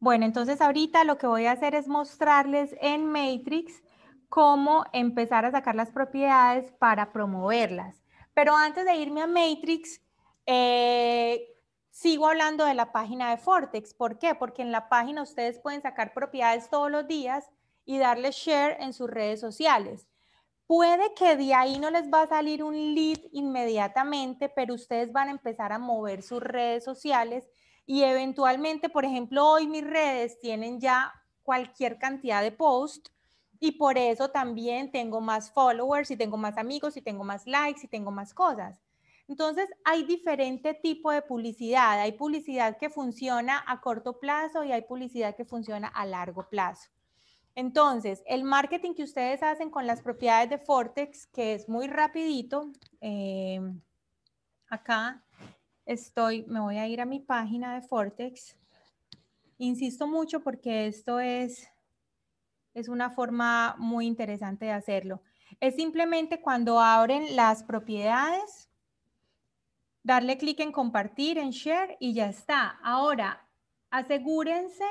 Bueno, entonces ahorita lo que voy a hacer es mostrarles en Matrix cómo empezar a sacar las propiedades para promoverlas. Pero antes de irme a Matrix, eh, sigo hablando de la página de Fortex. ¿Por qué? Porque en la página ustedes pueden sacar propiedades todos los días y darle share en sus redes sociales. Puede que de ahí no les va a salir un lead inmediatamente, pero ustedes van a empezar a mover sus redes sociales y eventualmente, por ejemplo, hoy mis redes tienen ya cualquier cantidad de post y por eso también tengo más followers y tengo más amigos y tengo más likes y tengo más cosas. Entonces, hay diferente tipo de publicidad. Hay publicidad que funciona a corto plazo y hay publicidad que funciona a largo plazo. Entonces, el marketing que ustedes hacen con las propiedades de Fortex, que es muy rapidito, eh, acá estoy, me voy a ir a mi página de Fortex. Insisto mucho porque esto es, es una forma muy interesante de hacerlo. Es simplemente cuando abren las propiedades, darle clic en compartir, en share y ya está. Ahora, asegúrense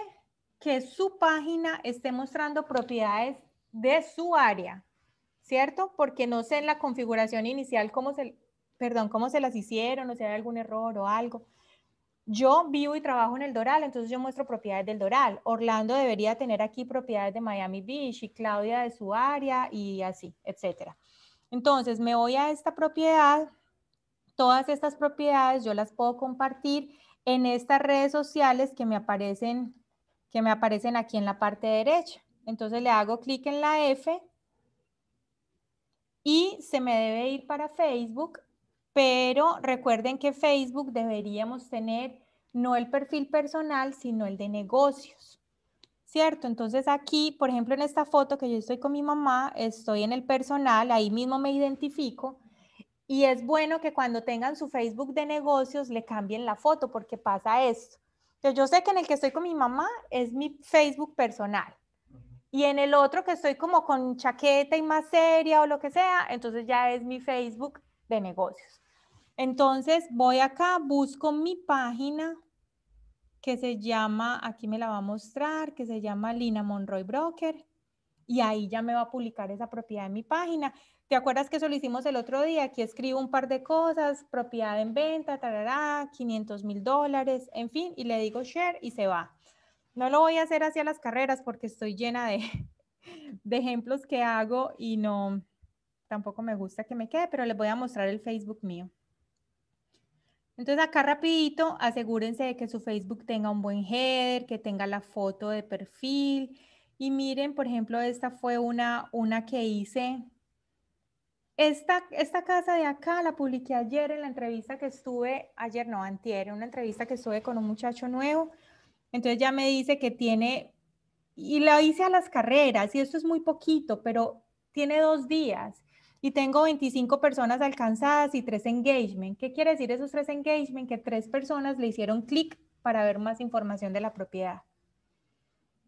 que su página esté mostrando propiedades de su área, ¿cierto? Porque no sé en la configuración inicial cómo se, perdón, cómo se las hicieron, o si hay algún error o algo. Yo vivo y trabajo en el Doral, entonces yo muestro propiedades del Doral. Orlando debería tener aquí propiedades de Miami Beach y Claudia de su área y así, etcétera. Entonces me voy a esta propiedad, todas estas propiedades yo las puedo compartir en estas redes sociales que me aparecen, que me aparecen aquí en la parte derecha. Entonces le hago clic en la F y se me debe ir para Facebook pero recuerden que Facebook deberíamos tener no el perfil personal, sino el de negocios, ¿cierto? Entonces aquí, por ejemplo, en esta foto que yo estoy con mi mamá, estoy en el personal, ahí mismo me identifico. Y es bueno que cuando tengan su Facebook de negocios le cambien la foto porque pasa esto. yo sé que en el que estoy con mi mamá es mi Facebook personal. Y en el otro que estoy como con chaqueta y más seria o lo que sea, entonces ya es mi Facebook de negocios. Entonces voy acá, busco mi página que se llama, aquí me la va a mostrar, que se llama Lina Monroy Broker. Y ahí ya me va a publicar esa propiedad en mi página. ¿Te acuerdas que eso lo hicimos el otro día? Aquí escribo un par de cosas, propiedad en venta, 500 mil dólares, en fin, y le digo share y se va. No lo voy a hacer hacia las carreras porque estoy llena de, de ejemplos que hago y no, tampoco me gusta que me quede, pero les voy a mostrar el Facebook mío. Entonces acá rapidito, asegúrense de que su Facebook tenga un buen header, que tenga la foto de perfil. Y miren, por ejemplo, esta fue una, una que hice. Esta, esta casa de acá la publiqué ayer en la entrevista que estuve, ayer no, antier, una entrevista que estuve con un muchacho nuevo. Entonces ya me dice que tiene, y la hice a las carreras, y esto es muy poquito, pero tiene dos días tengo 25 personas alcanzadas y 3 engagement. ¿Qué quiere decir esos 3 engagement? Que 3 personas le hicieron clic para ver más información de la propiedad.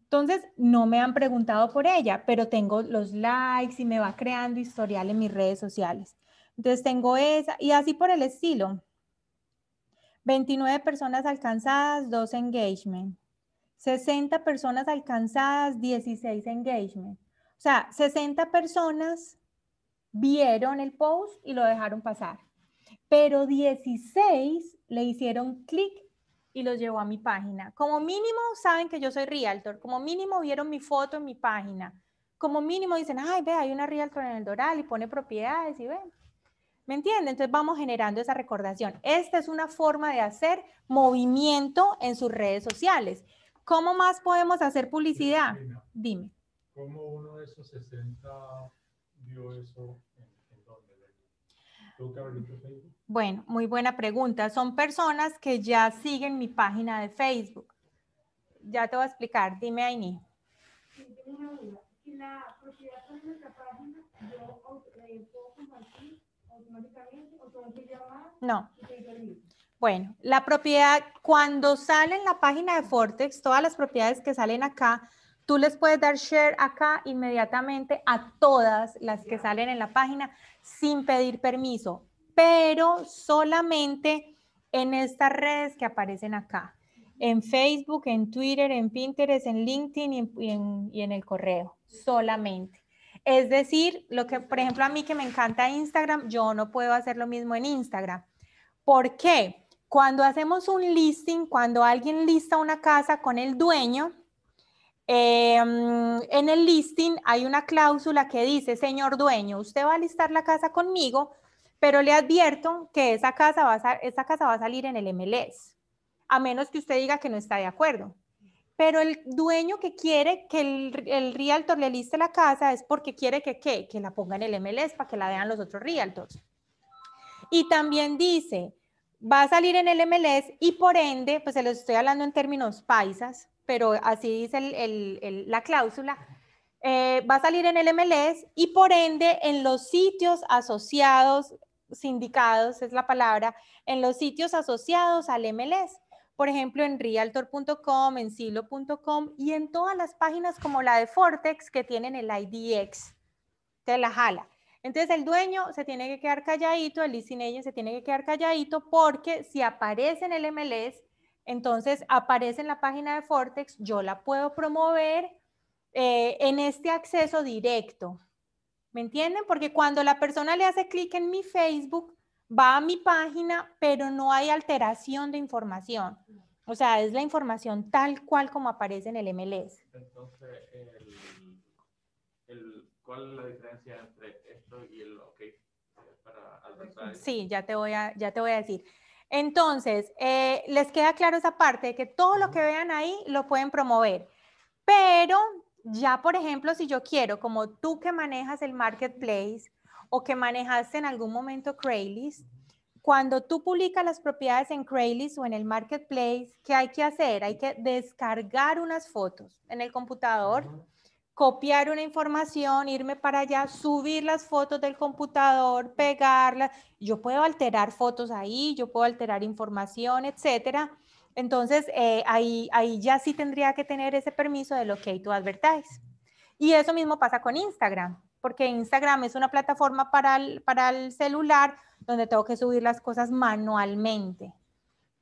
Entonces, no me han preguntado por ella, pero tengo los likes y me va creando historial en mis redes sociales. Entonces, tengo esa y así por el estilo. 29 personas alcanzadas, 2 engagement. 60 personas alcanzadas, 16 engagement. O sea, 60 personas vieron el post y lo dejaron pasar. Pero 16 le hicieron clic y los llevó a mi página. Como mínimo saben que yo soy realtor, como mínimo vieron mi foto en mi página, como mínimo dicen, ay, ve, hay una realtor en el Doral y pone propiedades y ven. ¿Me entienden? Entonces vamos generando esa recordación. Esta es una forma de hacer movimiento en sus redes sociales. ¿Cómo más podemos hacer publicidad? Dime. ¿Cómo uno de esos 60 bueno, muy buena pregunta. Son personas que ya siguen mi página de Facebook. Ya te voy a explicar. Dime, Aini. La propiedad página, eh, compartir No. Bueno, la propiedad, cuando sale en la página de Fortex, todas las propiedades que salen acá Tú les puedes dar share acá inmediatamente a todas las que salen en la página sin pedir permiso, pero solamente en estas redes que aparecen acá, en Facebook, en Twitter, en Pinterest, en LinkedIn y en, el correo, solamente. Es decir, lo que, por ejemplo, a mí que me encanta Instagram, yo no puedo hacer lo mismo en Instagram. ¿Por qué? Cuando hacemos un listing, cuando alguien lista una casa con el dueño, Em, en el listing hay una cláusula que dice, señor dueño, usted va a listar la casa conmigo, pero le advierto que esa casa va a, casa va a salir en el MLS, a menos que usted diga que no está de acuerdo. Pero el dueño que quiere que el, realtor le liste la casa es porque quiere que, ¿qué? que la ponga en el MLS para que la vean los otros realtors. Y también dice, va a salir en el MLS y por ende, pues se los estoy hablando en términos paisas, pero así dice la cláusula, eh, va a salir en el MLS y por ende en los sitios asociados, sindicados es la palabra, en los sitios asociados al MLS. Por ejemplo, en realtor.com, en silo.com y en todas las páginas como la de Fortex que tienen el IDX. Te la jala. Entonces el dueño se tiene que quedar calladito, el leasing agent se tiene que quedar calladito porque si aparece en el MLS entonces aparece en la página de Fortex, yo la puedo promover eh, en este acceso directo. ¿Me entienden? Porque cuando la persona le hace clic en mi Facebook, va a mi página, pero no hay alteración de información. O sea, es la información tal cual como aparece en el MLS. Entonces, ¿cuál es la diferencia entre esto y el OK? sí, ya te voy a, ya te voy a decir. Entonces, eh, les queda claro esa parte de que todo lo que vean ahí lo pueden promover. Pero ya, por ejemplo, si yo quiero, como tú que manejas el marketplace o que manejaste en algún momento Craigslist, cuando tú publicas las propiedades en Craigslist o en el marketplace, ¿qué hay que hacer? Hay que descargar unas fotos en el computador copiar una información, irme para allá, subir las fotos del computador, pegarlas. Yo puedo alterar fotos ahí, yo puedo alterar información, etcétera. Entonces, eh, ahí, ahí ya sí tendría que tener ese permiso de lo que hay advertise. Y eso mismo pasa con Instagram, porque Instagram es una plataforma para el, para el celular donde tengo que subir las cosas manualmente.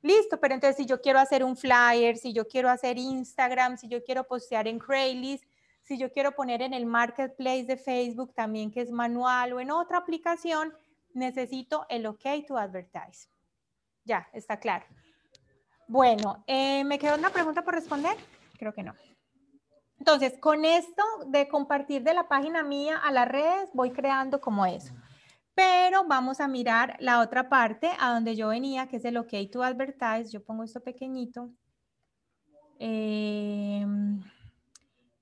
Listo, pero entonces si yo quiero hacer un flyer, si yo quiero hacer Instagram, si yo quiero postear en Craigslist, si yo quiero poner en el marketplace de Facebook también que es manual o en otra aplicación, necesito el OK to advertise. Ya, está claro. Bueno, eh, ¿me quedó una pregunta por responder? Creo que no. Entonces, con esto de compartir de la página mía a las redes, voy creando como eso. Pero vamos a mirar la otra parte a donde yo venía, que es el OK to advertise. Yo pongo esto pequeñito. Em,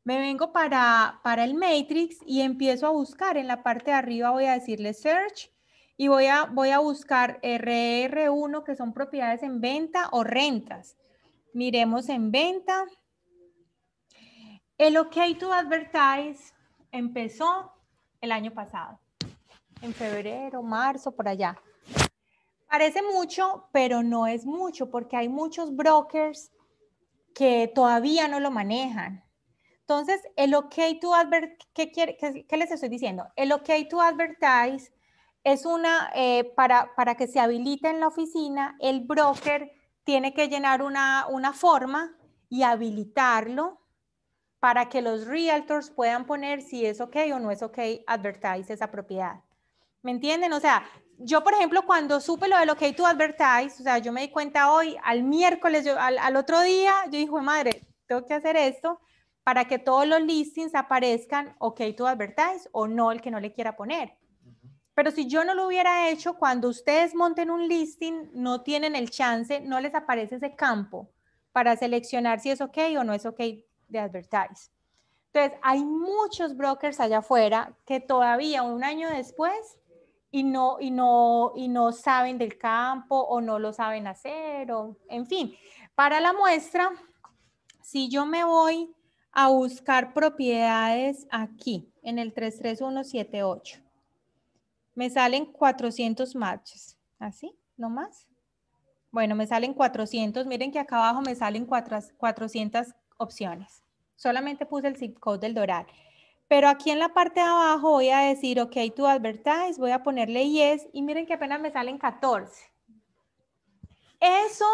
me vengo para, para el matrix y empiezo a buscar. En la parte de arriba voy a decirle search y voy a, voy a buscar RR1, que son propiedades en venta o rentas. Miremos en venta. El OK to Advertise empezó el año pasado, en febrero, marzo, por allá. Parece mucho, pero no es mucho, porque hay muchos brokers que todavía no lo manejan. Entonces, el OK to advertise, ¿qué, qué, les estoy diciendo? El OK to advertise es una, eh, para, para, que se habilite en la oficina, el broker tiene que llenar una, una forma y habilitarlo para que los realtors puedan poner si es OK o no es OK advertise esa propiedad. ¿Me entienden? O sea, yo, por ejemplo, cuando supe lo del OK to advertise, o sea, yo me di cuenta hoy, al miércoles, al, al, otro día, yo dije, madre, tengo que hacer esto para que todos los listings aparezcan OK to advertise o no el que no le quiera poner. Pero si yo no lo hubiera hecho, cuando ustedes monten un listing, no tienen el chance, no les aparece ese campo para seleccionar si es OK o no es OK de advertise. Entonces, hay muchos brokers allá afuera que todavía un año después y no, y no, y no saben del campo o no lo saben hacer, o en fin. Para la muestra, si yo me voy a buscar propiedades aquí, en el 33178. Me salen 400 matches, así, no más. Bueno, me salen 400, miren que acá abajo me salen 400 opciones. Solamente puse el zip code del Doral. Pero aquí en la parte de abajo voy a decir, ok, tú advertise, voy a ponerle yes, y miren que apenas me salen 14. Eso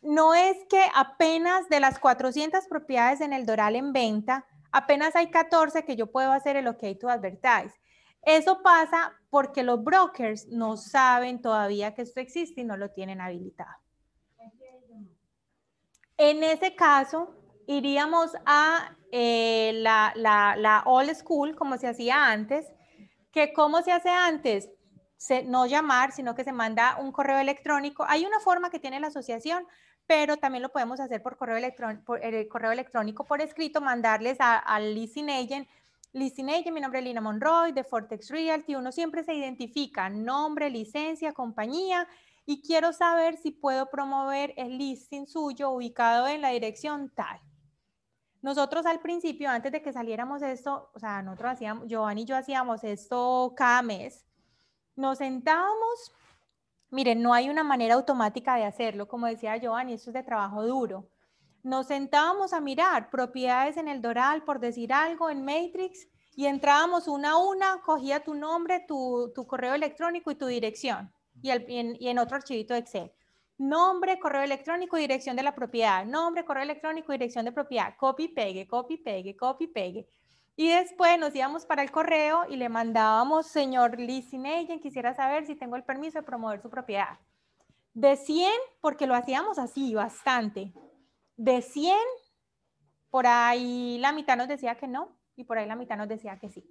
no es que apenas de las 400 propiedades en el Doral en venta, apenas hay 14 que yo puedo hacer el OK to advertise. Eso pasa porque los brokers no saben todavía que esto existe y no lo tienen habilitado. En ese caso, iríamos a eh, la, la, old school, como se hacía antes, que como se hace antes, no llamar, sino que se manda un correo electrónico. Hay una forma que tiene la asociación pero también lo podemos hacer por correo, electrónico, por, eh, correo electrónico, por escrito, mandarles al listing agent. Listing agent, mi nombre es Lina Monroy de Fortex Realty. Uno siempre se identifica, nombre, licencia, compañía. Y quiero saber si puedo promover el listing suyo ubicado en la dirección tal. Nosotros al principio, antes de que saliéramos esto, o sea, nosotros hacíamos, Giovanni y yo hacíamos esto cada mes. Nos sentábamos Miren, no hay una manera automática de hacerlo, como decía Giovanni, esto es de trabajo duro. Nos sentábamos a mirar propiedades en el Doral, por decir algo, en Matrix, y entrábamos una a una, cogía tu nombre, tu, correo electrónico y tu dirección, y, en, otro archivito de Excel nombre, correo electrónico y dirección de la propiedad, nombre, correo electrónico y dirección de propiedad, copy, pegue, copy, pegue, copy, pegue. Y después nos íbamos para el correo y le mandábamos, señor Liz Agent, quisiera saber si tengo el permiso de promover su propiedad. De 100, porque lo hacíamos así bastante. De 100, por ahí la mitad nos decía que no y por ahí la mitad nos decía que sí.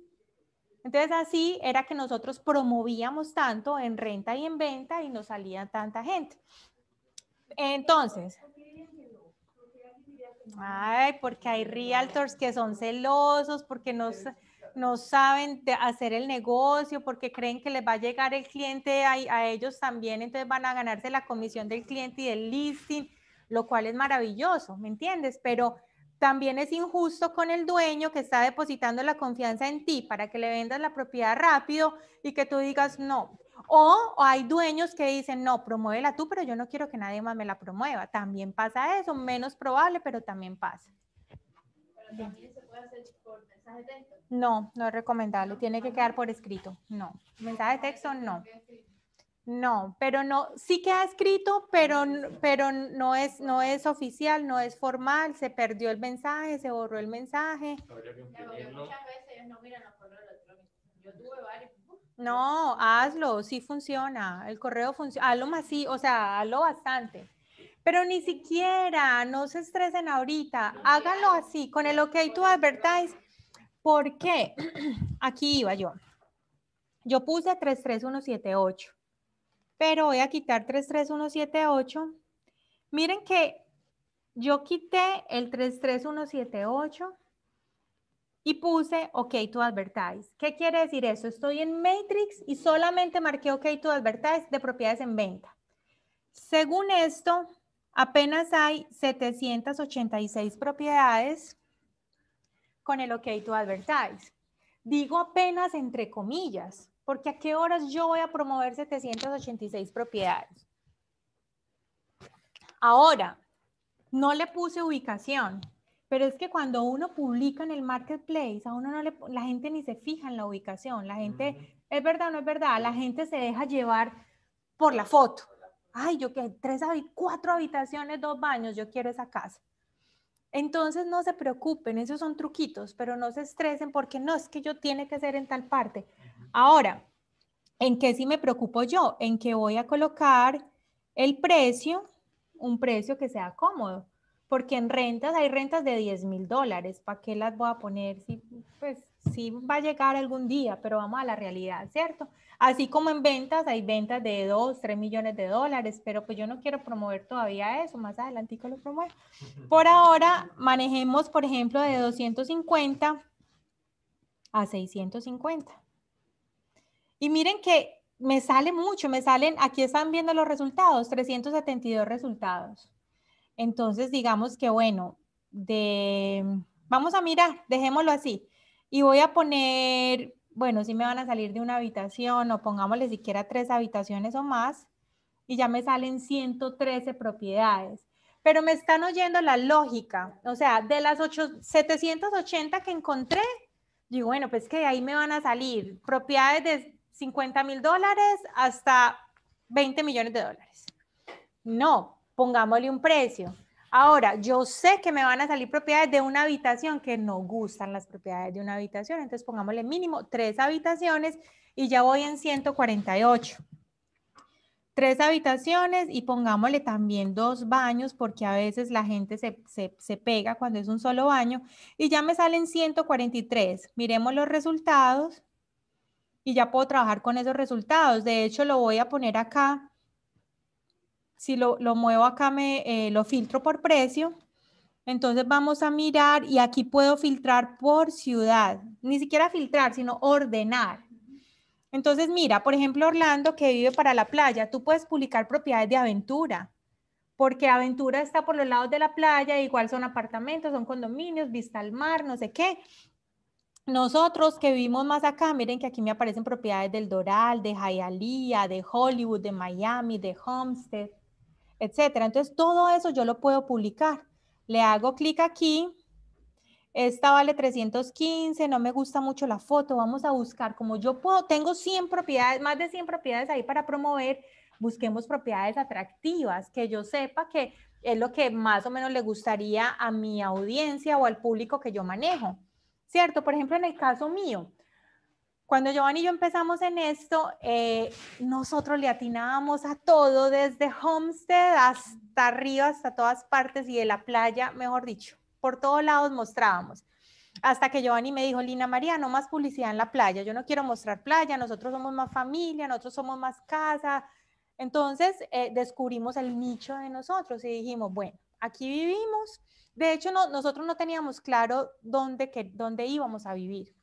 Entonces así era que nosotros promovíamos tanto en renta y en venta y nos salía tanta gente. Entonces, Ay, porque hay realtors que son celosos, porque no, no saben hacer el negocio, porque creen que les va a llegar el cliente a, a ellos también, entonces van a ganarse la comisión del cliente y del listing, lo cual es maravilloso, ¿me entiendes? Pero también es injusto con el dueño que está depositando la confianza en ti para que le vendas la propiedad rápido y que tú digas, no, o, hay dueños que dicen, no, promuévela tú, pero yo no quiero que nadie más me la promueva. También pasa eso, menos probable, pero también pasa. Pero también se puede hacer por mensaje de texto. No, no es recomendable, tiene que quedar por escrito, no. Mensaje de texto, no. No, pero no, sí queda escrito, pero, pero no, es, no es oficial, no es formal, se perdió el mensaje, se borró el mensaje. Muchas veces no miran los Yo tuve varios no, hazlo, sí funciona, el correo funciona, hazlo más sí, o sea, hazlo bastante. Pero ni siquiera, no se estresen ahorita, háganlo así, con el OK to advertise. ¿Por qué? Aquí iba yo. Yo puse 33178, pero voy a quitar 33178. Miren que yo quité el 33178 y puse OK to advertise. ¿Qué quiere decir eso? Estoy en Matrix y solamente marqué OK to advertise de propiedades en venta. Según esto, apenas hay 786 propiedades con el OK to advertise. Digo apenas entre comillas, porque a qué horas yo voy a promover 786 propiedades. Ahora, no le puse ubicación, pero es que cuando uno publica en el marketplace, a uno no le, la gente ni se fija en la ubicación, la gente, es verdad o no es verdad, la gente se deja llevar por la foto. Ay, yo que tres, cuatro habitaciones, dos baños, yo quiero esa casa. Entonces no se preocupen, esos son truquitos, pero no se estresen porque no es que yo tiene que ser en tal parte. Ahora, ¿en qué sí me preocupo yo? En que voy a colocar el precio, un precio que sea cómodo porque en rentas hay rentas de 10 mil dólares, ¿para qué las voy a poner? Si, pues sí va a llegar algún día, pero vamos a la realidad, ¿cierto? Así como en ventas hay ventas de 2, 3 millones de dólares, pero pues yo no quiero promover todavía eso, más adelantico lo promuevo. Por ahora manejemos, por ejemplo, de 250 a 650. Y miren que me sale mucho, me salen, aquí están viendo los resultados, 372 resultados. Entonces, digamos que bueno, de, vamos a mirar, dejémoslo así. Y voy a poner, bueno, si me van a salir de una habitación o pongámosle siquiera tres habitaciones o más, y ya me salen 113 propiedades. Pero me están oyendo la lógica, o sea, de las 780 que encontré, digo, bueno, pues que de ahí me van a salir propiedades de 50 mil dólares hasta 20 millones de dólares. No, pongámosle un precio. Ahora, yo sé que me van a salir propiedades de una habitación que no gustan las propiedades de una habitación, entonces pongámosle mínimo tres habitaciones y ya voy en 148. Tres habitaciones y pongámosle también dos baños porque a veces la gente se, pega cuando es un solo baño y ya me salen 143. Miremos los resultados y ya puedo trabajar con esos resultados. De hecho, lo voy a poner acá si lo, muevo acá, me eh, lo filtro por precio. Entonces vamos a mirar y aquí puedo filtrar por ciudad, ni siquiera filtrar, sino ordenar. Entonces mira, por ejemplo, Orlando que vive para la playa, tú puedes publicar propiedades de aventura, porque aventura está por los lados de la playa, igual son apartamentos, son condominios, vista al mar, no sé qué. Nosotros que vivimos más acá, miren que aquí me aparecen propiedades del Doral, de Hialeah, de Hollywood, de Miami, de Homestead etcétera. Entonces, todo eso yo lo puedo publicar. Le hago clic aquí. Esta vale 315, no me gusta mucho la foto, vamos a buscar, como yo puedo, tengo 100 propiedades, más de 100 propiedades ahí para promover, busquemos propiedades atractivas, que yo sepa que es lo que más o menos le gustaría a mi audiencia o al público que yo manejo, ¿cierto? Por ejemplo, en el caso mío, cuando Giovanni y yo empezamos en esto, eh, nosotros le atinábamos a todo, desde Homestead hasta arriba, hasta todas partes y de la playa, mejor dicho, por todos lados mostrábamos. Hasta que Giovanni me dijo, Lina María, no más publicidad en la playa, yo no quiero mostrar playa, nosotros somos más familia, nosotros somos más casa. Entonces eh, descubrimos el nicho de nosotros y dijimos, bueno, aquí vivimos. De hecho, nosotros no teníamos claro dónde, que, dónde íbamos a vivir.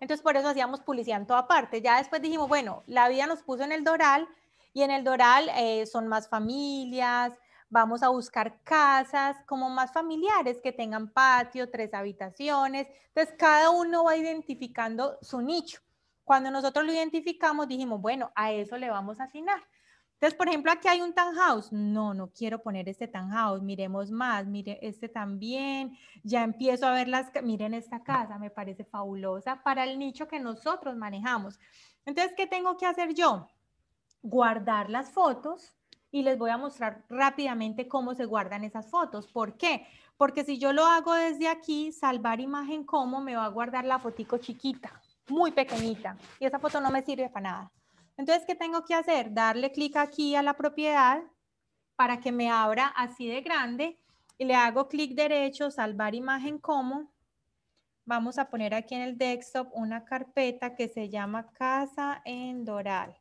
Entonces por eso hacíamos publicidad en toda parte. Ya después dijimos, bueno, la vida nos puso en el Doral y en el Doral eh, son más familias, vamos a buscar casas como más familiares que tengan patio, tres habitaciones. Entonces cada uno va identificando su nicho. Cuando nosotros lo identificamos, dijimos, bueno, a eso le vamos a asignar. Entonces, por ejemplo, aquí hay un house. No, no quiero poner este house. Miremos más. Mire, este también. Ya empiezo a ver las. Miren esta casa, me parece fabulosa para el nicho que nosotros manejamos. Entonces, ¿qué tengo que hacer yo? Guardar las fotos y les voy a mostrar rápidamente cómo se guardan esas fotos. ¿Por qué? Porque si yo lo hago desde aquí, salvar imagen como, me va a guardar la fotico chiquita, muy pequeñita. Y esa foto no me sirve para nada. Entonces, ¿qué tengo que hacer? Darle clic aquí a la propiedad para que me abra así de grande y le hago clic derecho, salvar imagen como. Vamos a poner aquí en el desktop una carpeta que se llama Casa en Doral.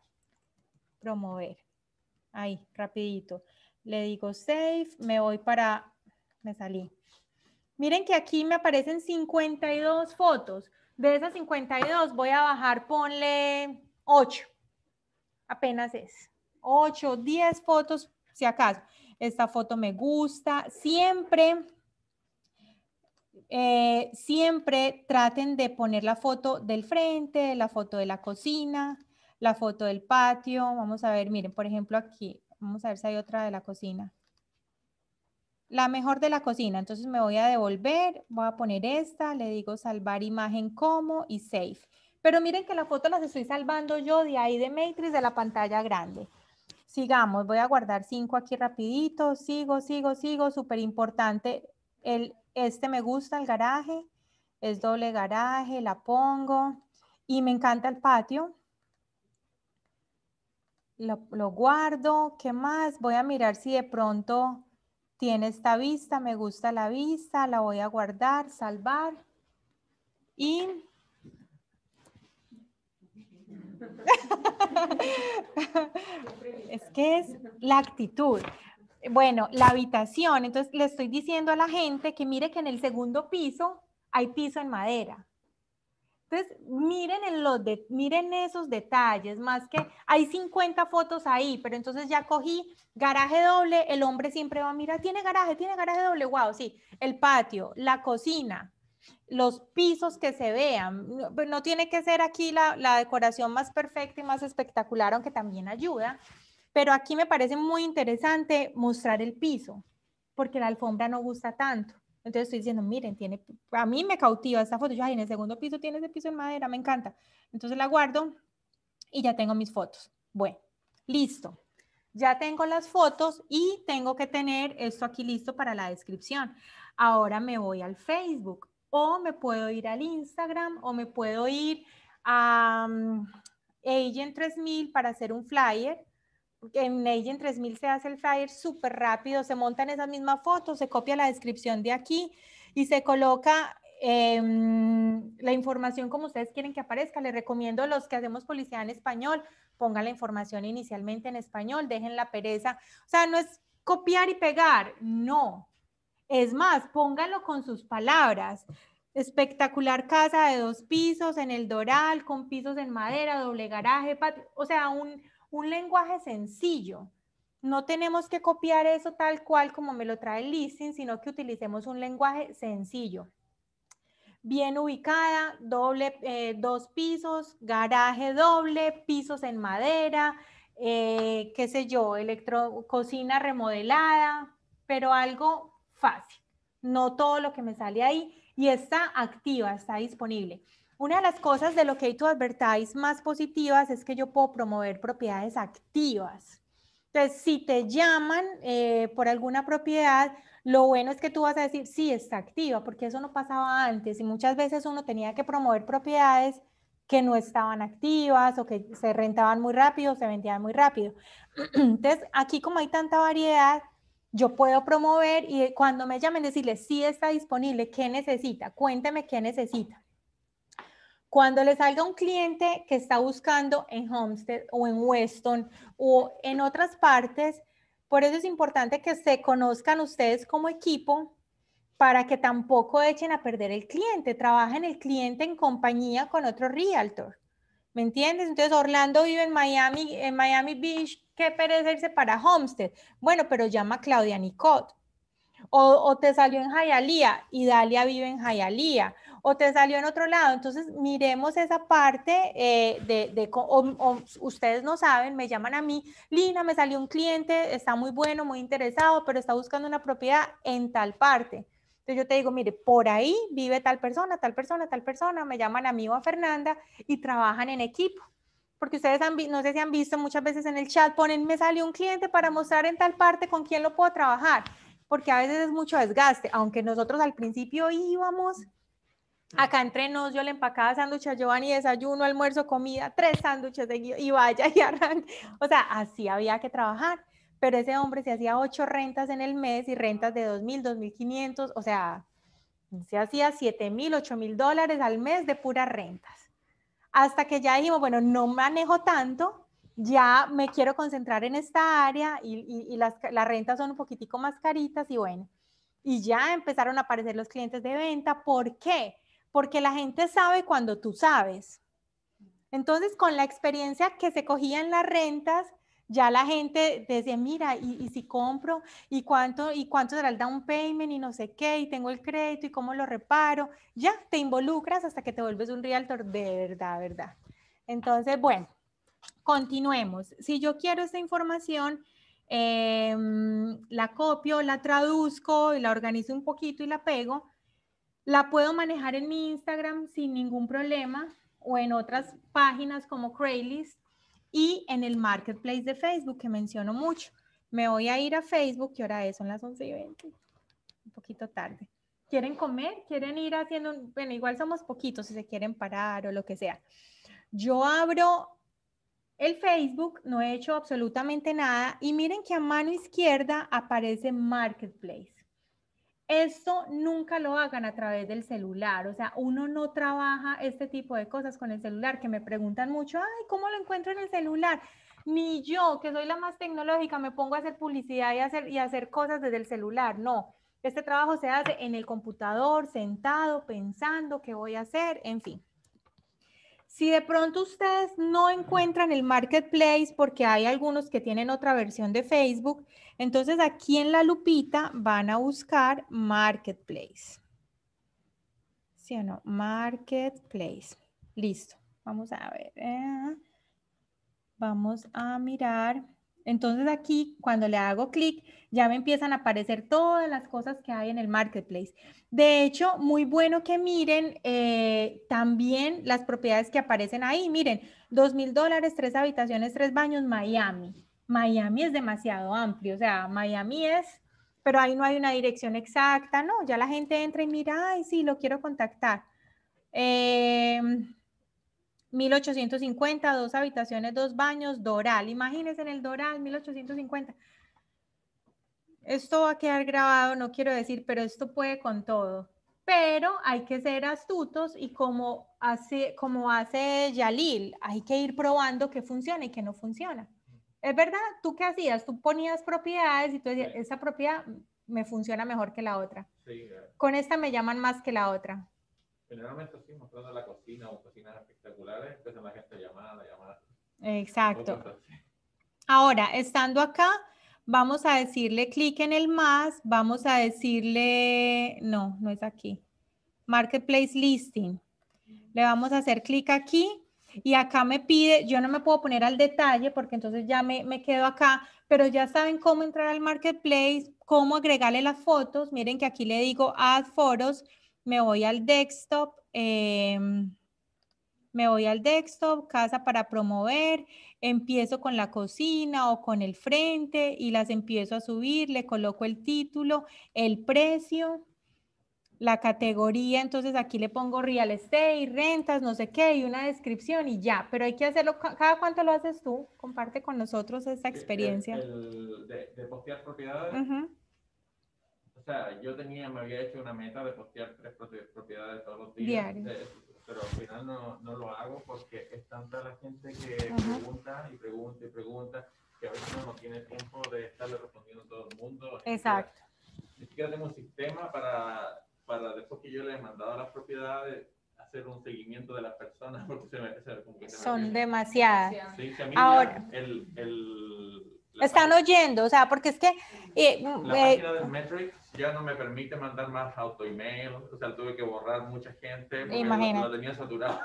Promover. Ahí, rapidito. Le digo save, me voy para, me salí. Miren que aquí me aparecen 52 fotos. De esas 52 voy a bajar, ponle 8 apenas es. 8, 10 fotos, si acaso. Esta foto me gusta. Siempre, eh, siempre traten de poner la foto del frente, la foto de la cocina, la foto del patio. Vamos a ver, miren, por ejemplo aquí. Vamos a ver si hay otra de la cocina. La mejor de la cocina. Entonces me voy a devolver, voy a poner esta, le digo salvar imagen como y save. Pero miren que la foto las estoy salvando yo de ahí de Matrix de la pantalla grande. Sigamos, voy a guardar cinco aquí rapidito, sigo, sigo, sigo, súper importante. Este me gusta, el garaje, es doble garaje, la pongo y me encanta el patio. Lo, lo guardo, ¿qué más? Voy a mirar si de pronto tiene esta vista, me gusta la vista, la voy a guardar, salvar y es que es la actitud. Bueno, la habitación. Entonces le estoy diciendo a la gente que mire que en el segundo piso hay piso en madera. Entonces, miren, en los miren esos detalles, más que hay 50 fotos ahí, pero entonces ya cogí garaje doble, el hombre siempre va, mira, tiene garaje, tiene garaje doble, wow, sí, el patio, la cocina, los pisos que se vean. No, pues, tiene que ser aquí la, decoración más perfecta y más espectacular, aunque también ayuda, pero aquí me parece muy interesante mostrar el piso, porque la alfombra no gusta tanto. Entonces estoy diciendo, miren, tiene, a mí me cautiva esta foto. Yo, en el segundo piso tiene ese piso en madera, me encanta. Entonces la guardo y ya tengo mis fotos. Bueno, listo. Ya tengo las fotos y tengo que tener esto aquí listo para la descripción. Ahora me voy al Facebook o me puedo ir al Instagram o me puedo ir a um, Agent 3000 para hacer un flyer. En Agent 3000 se hace el flyer súper rápido, se montan esas mismas fotos, se copia la descripción de aquí y se coloca em, la información como ustedes quieren que aparezca. Les recomiendo a los que hacemos policía en español, pongan la información inicialmente en español, dejen la pereza. O sea, no es copiar y pegar, no, es más, póngalo con sus palabras. Espectacular casa de dos pisos en el Doral, con pisos en madera, doble garaje, o sea, un, lenguaje sencillo. No tenemos que copiar eso tal cual como me lo trae el listing, sino que utilicemos un lenguaje sencillo. Bien ubicada, doble, eh, dos pisos, garaje doble, pisos en madera, eh, qué sé yo, electro, cocina remodelada, pero algo fácil. No todo lo que me sale ahí y está activa, está disponible. Una de las cosas de lo que tú advertáis más positivas es que yo puedo promover propiedades activas. Entonces, si te llaman eh, por alguna propiedad, lo bueno es que tú vas a decir, sí, está activa, porque eso no pasaba antes y muchas veces uno tenía que promover propiedades que no estaban activas o que se rentaban muy rápido, se vendían muy rápido. Entonces, aquí como hay tanta variedad, yo puedo promover y cuando me llamen decirles si sí está disponible, qué necesita, cuénteme qué necesita. Cuando le salga un cliente que está buscando en Homestead o en Weston o en otras partes, por eso es importante que se conozcan ustedes como equipo para que tampoco echen a perder el cliente, trabajen el cliente en compañía con otro realtor. ¿Me entiendes? Entonces Orlando vive en Miami, en Miami Beach, qué perecerse para Homestead. Bueno, pero llama a Claudia Nicot. O, te salió en Jayalía y Dalia vive en Jayalía. O te salió en otro lado. Entonces miremos esa parte eh, de, ustedes no saben, me llaman a mí, Lina, me salió un cliente, está muy bueno, muy interesado, pero está buscando una propiedad en tal parte. Entonces yo te digo, mire, por ahí vive tal persona, tal persona, tal persona, me llaman amigo a Fernanda y trabajan en equipo. Porque ustedes han no sé si han visto muchas veces en el chat, ponen, me salió un cliente para mostrar en tal parte con quién lo puedo trabajar, porque a veces es mucho desgaste, aunque nosotros al principio íbamos, acá entre nos, yo le empacaba sándwiches a Giovanni, desayuno, almuerzo, comida, tres sándwiches de y vaya y arranque. O sea, así había que trabajar pero ese hombre se hacía ocho rentas en el mes y rentas de dos dos mil, mil quinientos, o sea, se hacía siete mil, ocho mil dólares al mes de puras rentas. Hasta que ya dijimos, bueno, no manejo tanto, ya me quiero concentrar en esta área y, las, rentas son un poquitico más caritas y bueno, y ya empezaron a aparecer los clientes de venta. ¿Por qué? Porque la gente sabe cuando tú sabes. Entonces, con la experiencia que se cogían en las rentas, ya la gente desde mira, y, si compro, y cuánto, y cuánto será el down payment, y no sé qué, y tengo el crédito, y cómo lo reparo, ya te involucras hasta que te vuelves un realtor de verdad, verdad. Entonces, bueno, continuemos. Si yo quiero esta información, em, la copio, la traduzco, y la organizo un poquito y la pego, la puedo manejar en mi Instagram sin ningún problema o en otras páginas como Craigslist y en el marketplace de Facebook que menciono mucho. Me voy a ir a Facebook, ¿qué hora es? Son las 11 y 20, un poquito tarde. ¿Quieren comer? ¿Quieren ir haciendo? Bueno, igual somos poquitos si se quieren parar o lo que sea. Yo abro el Facebook, no he hecho absolutamente nada y miren que a mano izquierda aparece Marketplace. Esto nunca lo hagan a través del celular, o sea, uno no trabaja este tipo de cosas con el celular, que me preguntan mucho, ay, ¿cómo lo encuentro en el celular? Ni yo, que soy la más tecnológica, me pongo a hacer publicidad y hacer, y hacer cosas desde el celular, no. Este trabajo se hace en el computador, sentado, pensando qué voy a hacer, en fin. Si de pronto ustedes no encuentran el marketplace porque hay algunos que tienen otra versión de Facebook, entonces aquí en la lupita van a buscar marketplace. ¿Sí o no? Marketplace. Listo. Vamos a ver. Eh. Vamos a mirar. Entonces aquí cuando le hago clic ya me empiezan a aparecer todas las cosas que hay en el marketplace. De hecho, muy bueno que miren eh, también las propiedades que aparecen ahí. Miren, dos mil dólares, tres habitaciones, tres baños, Miami. Miami es demasiado amplio, o sea, Miami es, pero ahí no hay una dirección exacta, ¿no? Ya la gente entra y mira, ay, sí, lo quiero contactar. 1850, em, dos habitaciones, dos baños, Doral. Imagínense en el Doral, 1850. Esto va a quedar grabado, no quiero decir, pero esto puede con todo. Pero hay que ser astutos y como hace, como hace Yalil, hay que ir probando qué funciona y qué no funciona es verdad, ¿tú qué hacías? Tú ponías propiedades y tú decías, esa propiedad me funciona mejor que la otra. Con esta me llaman más que la otra. Generalmente sí, mostrando la cocina o cocinas espectaculares, entonces la gente Exacto. Ahora, estando acá, vamos a decirle clic en el más, vamos a decirle, no, no es aquí, Marketplace Listing. Le vamos a hacer clic aquí y acá me pide, yo no me puedo poner al detalle porque entonces ya me, me quedo acá, pero ya saben cómo entrar al marketplace, cómo agregarle las fotos. Miren que aquí le digo add foros, me voy al desktop, em, me voy al desktop, casa para promover, empiezo con la cocina o con el frente y las empiezo a subir, le coloco el título, el precio la categoría, entonces aquí le pongo real estate, rentas, no sé qué, y una descripción y ya, pero hay que hacerlo, ¿cada cuánto lo haces tú? Comparte con nosotros esa eh, experiencia. de, postear propiedades. O sea, yo tenía, me había hecho una meta de postear tres propiedades todos los días. Eh, pero al final no, no, lo hago porque es tanta la gente que pregunta y pregunta y pregunta que a veces no tiene tiempo de estarle respondiendo a todo el mundo. Exacto. ni siquiera tengo un sistema para para después que yo le he mandado a las propiedades eh, hacer un seguimiento de las personas porque se me, se, como que son demasiadas. Sí, Ahora, el, el, están oyendo, o sea, porque es que eh, la mm, página eh, de Metrics ya no me permite mandar más auto email, o sea, tuve que borrar mucha gente porque lo, tenía saturado.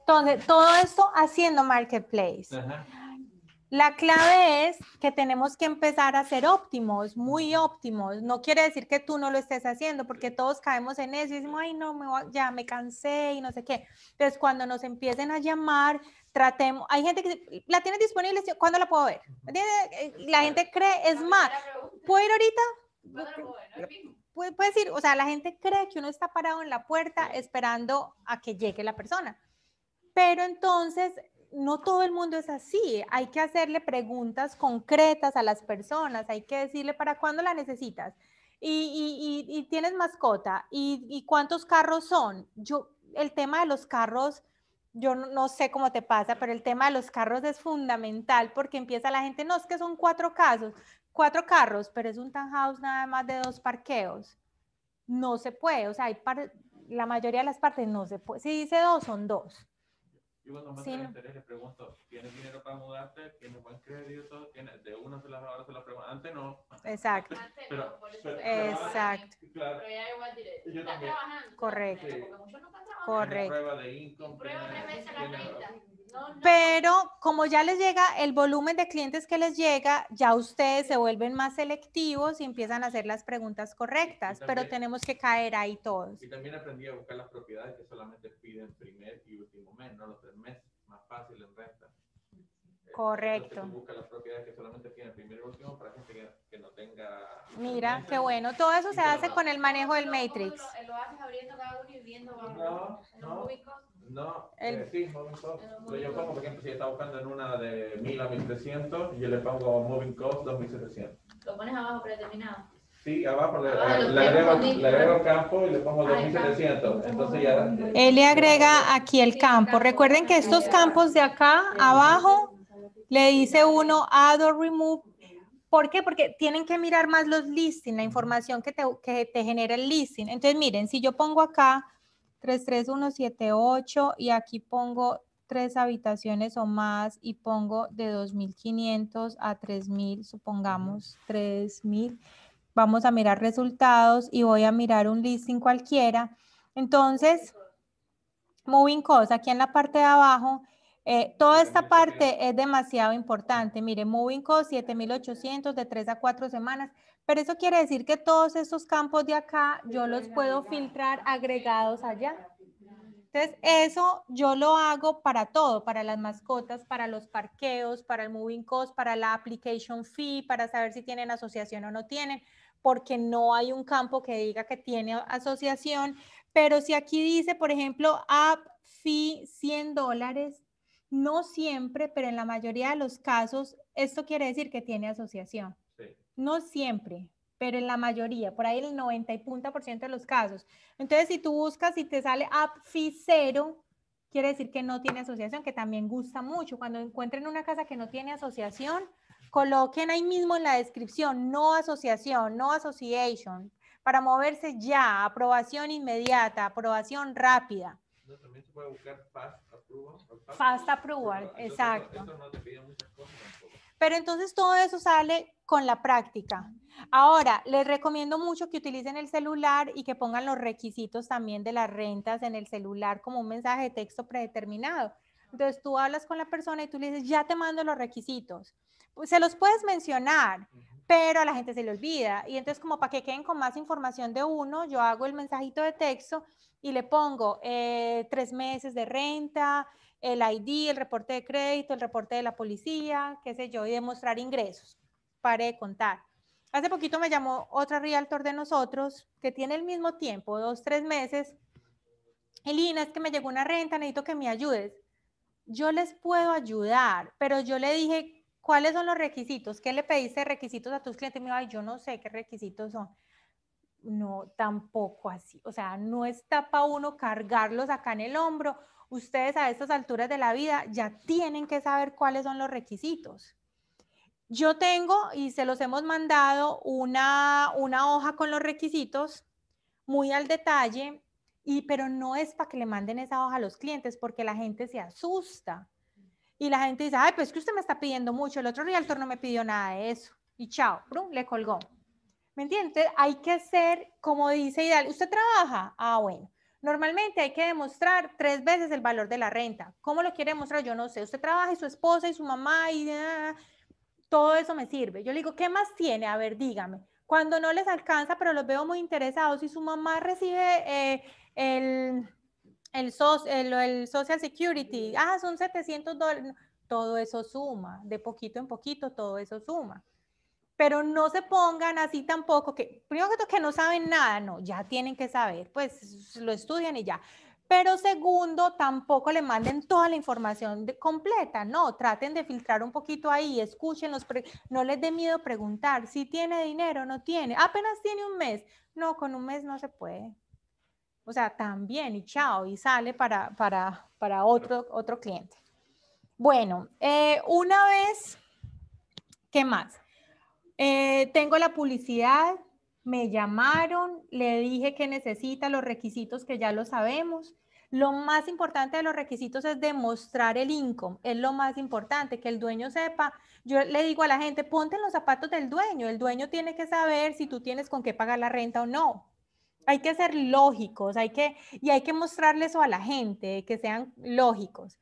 Entonces, todo esto haciendo marketplace. Ajá. La clave es que tenemos que empezar a ser óptimos, muy óptimos. No quiere decir que tú no lo estés haciendo, porque todos caemos en eso y decimos, ay, no, ya me cansé y no sé qué. Entonces, cuando nos empiecen a llamar, tratemos. Hay gente que la tiene disponible, ¿cuándo la puedo ver? La eh, gente cree, es más, ¿puedo ir ahorita? Puedes puede ir, o sea, la gente cree que uno está parado en la puerta esperando a que llegue la persona. Pero entonces no todo el mundo es así. Hay que hacerle preguntas concretas a las personas, hay que decirle para cuándo la necesitas. Y, tienes mascota, ¿Y, cuántos carros son. Yo, el tema de los carros, yo no, sé cómo te pasa, pero el tema de los carros es fundamental porque empieza la gente, no es que son cuatro casos, cuatro carros, pero es un townhouse nada más de dos parqueos. No se puede, o sea, la mayoría de las partes no se puede. Si dice dos, son dos. Yo cuando me sí. interés le pregunto, ¿tienes dinero para mudarte? ¿Tienes buen crédito? ¿Tienes? De una se las ahora se las pregunto. Antes no. Exacto. Antes pero, no, por eso Exacto. Pero, ya igual directo. Yo ¿Estás trabajando? Correcto. Porque muchos no están trabajando. Correcto. Prueba de income. Prueba tres veces la renta. Pero como ya les llega el volumen de clientes que les llega, ya ustedes se vuelven más selectivos y empiezan a hacer las preguntas correctas, pero tenemos que caer ahí todos. Y también aprendí a buscar las propiedades que solamente piden primer y último mes, no los tres meses, más fácil en renta. Este, Correcto. Busca las propiedades que solamente piden primer y último para gente que, no tenga. Mira, qué bueno. Todo eso se hace con el manejo del Matrix. Lo, haces abriendo cada uno y viendo. No, no. No, el... Eh, sí, Moving Cost. yo pongo, por ejemplo, si está buscando en una de 1000 a 1300, yo le pongo Moving Cost 2700. ¿Lo pones abajo predeterminado? Sí, abajo, le, abajo ah, agrego, el campo y le pongo 2700. Entonces ya. Este, Él le agrega aquí el campo. Recuerden que estos campos de acá abajo le dice uno add or remove. ¿Por qué? Porque tienen que mirar más los listings, la información que te, que te genera el listing. Entonces, miren, si yo pongo acá 33178 y aquí pongo tres habitaciones o más y pongo de 2.500 a 3.000, supongamos 3.000. Vamos a mirar resultados y voy a mirar un listing cualquiera. Entonces, moving cost, aquí en la parte de abajo, eh, toda esta parte es demasiado importante. Mire, moving cost 7.800 de tres a cuatro semanas. Pero eso quiere decir que todos estos campos de acá yo los puedo filtrar agregados allá. Entonces, eso yo lo hago para todo, para las mascotas, para los parqueos, para el moving cost, para la application fee, para saber si tienen asociación o no tienen, porque no hay un campo que diga que tiene asociación. Pero si aquí dice, por ejemplo, app fee 100 dólares, no siempre, pero en la mayoría de los casos, esto quiere decir que tiene asociación. No siempre, pero en la mayoría, por ahí el 90 por ciento de los casos. Entonces, si tú buscas y te sale APFI 0, quiere decir que no tiene asociación, que también gusta mucho. Cuando encuentren una casa que no tiene asociación, coloquen ahí mismo en la descripción, no asociación, no association, para moverse ya, aprobación inmediata, aprobación rápida. también se puede buscar fast approval. Fast, approval, exacto. Eso, no te pide muchas cosas pero entonces todo eso sale con la práctica. Ahora, les recomiendo mucho que utilicen el celular y que pongan los requisitos también de las rentas en el celular como un mensaje de texto predeterminado. Entonces tú hablas con la persona y tú le dices, ya te mando los requisitos. Pues, se los puedes mencionar, pero a la gente se le olvida. Y entonces como para que queden con más información de uno, yo hago el mensajito de texto y le pongo eh, tres meses de renta, el ID, el reporte de crédito, el reporte de la policía, qué sé yo, y demostrar ingresos. para de contar. Hace poquito me llamó otra realtor de nosotros que tiene el mismo tiempo, dos, tres meses. Elina, es que me llegó una renta, necesito que me ayudes. Yo les puedo ayudar, pero yo le dije, ¿cuáles son los requisitos? ¿Qué le pediste requisitos a tus clientes? me dijo, yo no sé qué requisitos son. No, tampoco así. O sea, no está para uno cargarlos acá en el hombro ustedes a estas alturas de la vida ya tienen que saber cuáles son los requisitos. Yo tengo y se los hemos mandado una, hoja con los requisitos muy al detalle, y, pero no es para que le manden esa hoja a los clientes porque la gente se asusta y la gente dice, ay, pues es que usted me está pidiendo mucho, el otro realtor no me pidió nada de eso y chao, le colgó. ¿Me entiendes? Hay que ser, como dice Ideal, ¿usted trabaja? Ah, bueno, Normalmente hay que demostrar tres veces el valor de la renta. ¿Cómo lo quiere demostrar? Yo no sé. Usted trabaja y su esposa y su mamá y ah, todo eso me sirve. Yo le digo, ¿qué más tiene? A ver, dígame. Cuando no les alcanza, pero los veo muy interesados Si su mamá recibe eh, el, el, Social Security, ah, son 700 dólares. Todo eso suma, de poquito en poquito, todo eso suma pero no se pongan así tampoco, que primero que no saben nada, no, ya tienen que saber, pues lo estudian y ya. Pero segundo, tampoco le manden toda la información completa, no, traten de filtrar un poquito ahí, los no les dé miedo preguntar si tiene dinero, no tiene, apenas tiene un mes, no, con un mes no se puede. O sea, también y chao, y sale para, para, otro, otro cliente. Bueno, eh, una vez, ¿qué más? Eh, tengo la publicidad, me llamaron, le dije que necesita los requisitos que ya lo sabemos. Lo más importante de los requisitos es demostrar el income, es lo más importante, que el dueño sepa. Yo le digo a la gente, ponte en los zapatos del dueño, el dueño tiene que saber si tú tienes con qué pagar la renta o no. Hay que ser lógicos, hay que, y hay que mostrarles eso a la gente, que sean lógicos.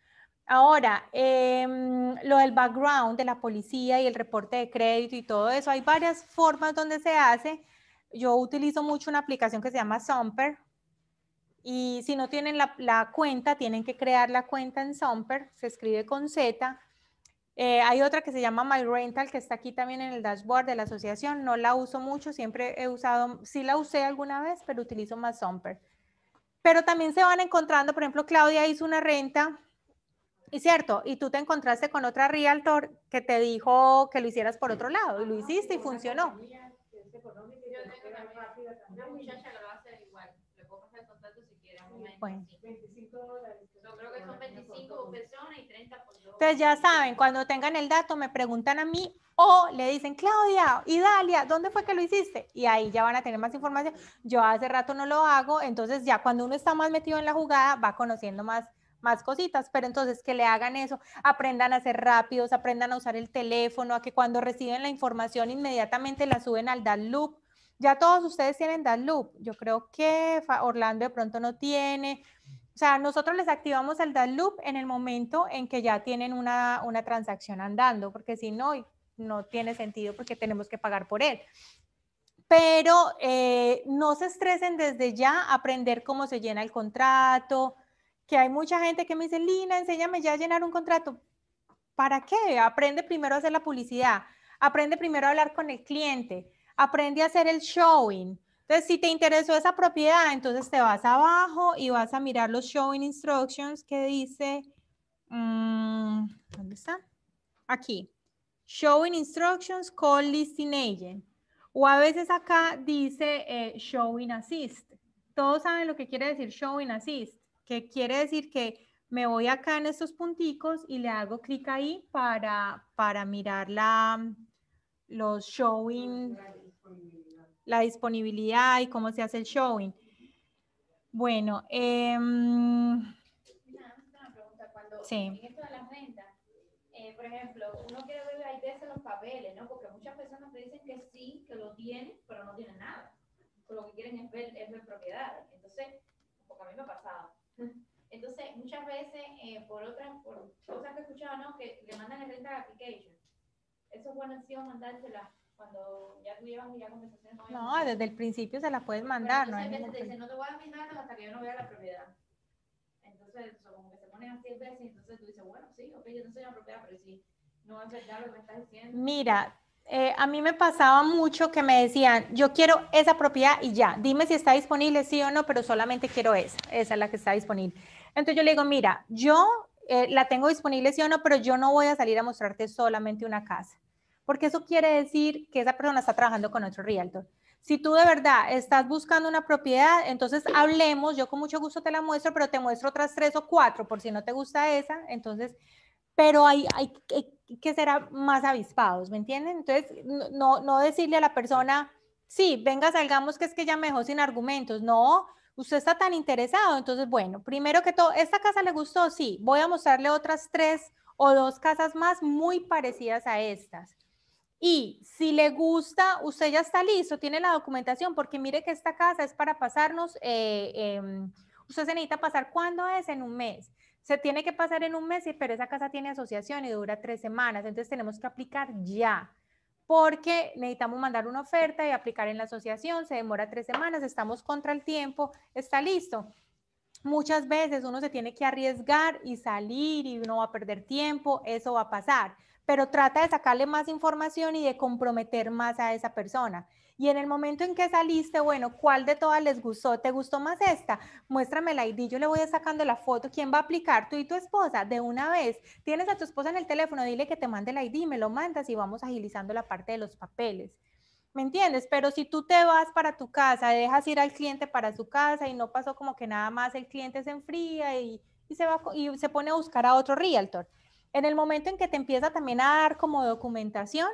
Ahora, em, lo del background de la policía y el reporte de crédito y todo eso, hay varias formas donde se hace. Yo utilizo mucho una aplicación que se llama Somper y si no tienen la, cuenta, tienen que crear la cuenta en Somper, se escribe con Z. Eh, hay otra que se llama My Rental que está aquí también en el dashboard de la asociación. No la uso mucho, siempre he usado, sí la usé alguna vez, pero utilizo más Somper. Pero también se van encontrando, por ejemplo, Claudia hizo una renta y cierto, y tú te encontraste con otra realtor que te dijo que lo hicieras por otro lado y lo hiciste y funcionó. Ustedes Entonces ya saben, cuando tengan el dato me preguntan a mí o le dicen, Claudia, y Dalia, ¿dónde fue que lo hiciste? Y ahí ya van a tener más información. Yo hace rato no lo hago, entonces ya cuando uno está más metido en la jugada va conociendo más más cositas, pero entonces que le hagan eso, aprendan a ser rápidos, aprendan a usar el teléfono, a que cuando reciben la información inmediatamente la suben al Loop. Ya todos ustedes tienen Loop, yo creo que Orlando de pronto no tiene. O sea, nosotros les activamos el Loop en el momento en que ya tienen una, una transacción andando, porque si no, no tiene sentido porque tenemos que pagar por él pero eh, no se estresen desde ya, aprender cómo se llena el contrato, que hay mucha gente que me dice, Lina, enséñame ya a llenar un contrato. ¿Para qué? Aprende primero a hacer la publicidad, aprende primero a hablar con el cliente, aprende a hacer el showing. Entonces, si te interesó esa propiedad, entonces te vas abajo y vas a mirar los showing instructions que dice, mm, ¿dónde está? Aquí, showing instructions, call listing agent. O a veces acá dice eh, showing assist. Todos saben lo que quiere decir showing assist que quiere decir que me voy acá en estos punticos y le hago clic ahí para, mirar la, los showing, la disponibilidad. y cómo se hace el showing. Bueno, una, pregunta, cuando en esto de las ventas, eh, por ejemplo, uno quiere ver la idea de los papeles, ¿no? Porque muchas personas te dicen que sí, que lo tienen, pero no tienen nada. Lo que quieren es ver, es ver propiedades. Entonces, porque a mí me ha pasado entonces, muchas veces, eh, por otras cosas que he escuchado, ¿no? que le mandan el rental application. Eso es buena opción mandársela cuando ya tú llevas ya conversaciones con No, desde el principio se las puedes mandar. ¿no? entonces, no, veces te dicen, no te voy a mandar hasta que yo no vea la propiedad. Entonces, como que se ponen así veces, entonces tú dices, bueno, sí, ok, yo no soy una propiedad, pero sí. No va a lo que me estás diciendo. Mira, eh, a mí me pasaba mucho que me decían, yo quiero esa propiedad y ya, dime si está disponible, sí o no, pero solamente quiero esa, esa es la que está disponible. Entonces yo le digo, mira, yo eh, la tengo disponible, sí o no, pero yo no voy a salir a mostrarte solamente una casa, porque eso quiere decir que esa persona está trabajando con otro realtor. Si tú de verdad estás buscando una propiedad, entonces hablemos, yo con mucho gusto te la muestro, pero te muestro otras tres o cuatro por si no te gusta esa, entonces, pero hay, hay, hay que será más avispados, ¿me entienden? Entonces, no, no decirle a la persona, sí, venga, salgamos, que es que ya mejor sin argumentos. No, usted está tan interesado. Entonces, bueno, primero que todo, ¿esta casa le gustó? Sí, voy a mostrarle otras tres o dos casas más muy parecidas a estas. Y si le gusta, usted ya está listo, tiene la documentación, porque mire que esta casa es para pasarnos, eh, em, usted se necesita pasar, ¿cuándo es? En un mes se tiene que pasar en un mes, pero esa casa tiene asociación y dura tres semanas, entonces tenemos que aplicar ya, porque necesitamos mandar una oferta y aplicar en la asociación, se demora tres semanas, estamos contra el tiempo, está listo. Muchas veces uno se tiene que arriesgar y salir y uno va a perder tiempo, eso va a pasar, pero trata de sacarle más información y de comprometer más a esa persona. Y en el momento en que saliste, bueno, ¿cuál de todas les gustó? ¿Te gustó más esta? Muéstrame la ID, yo le voy sacando la foto. ¿Quién va a aplicar? Tú y tu esposa, de una vez. Tienes a tu esposa en el teléfono, dile que te mande la ID, me lo mandas y vamos agilizando la parte de los papeles. ¿Me entiendes? Pero si tú te vas para tu casa, dejas ir al cliente para su casa y no pasó como que nada más, el cliente se enfría y, se, va, y se pone a buscar a otro realtor. En el momento en que te empieza también a dar como documentación,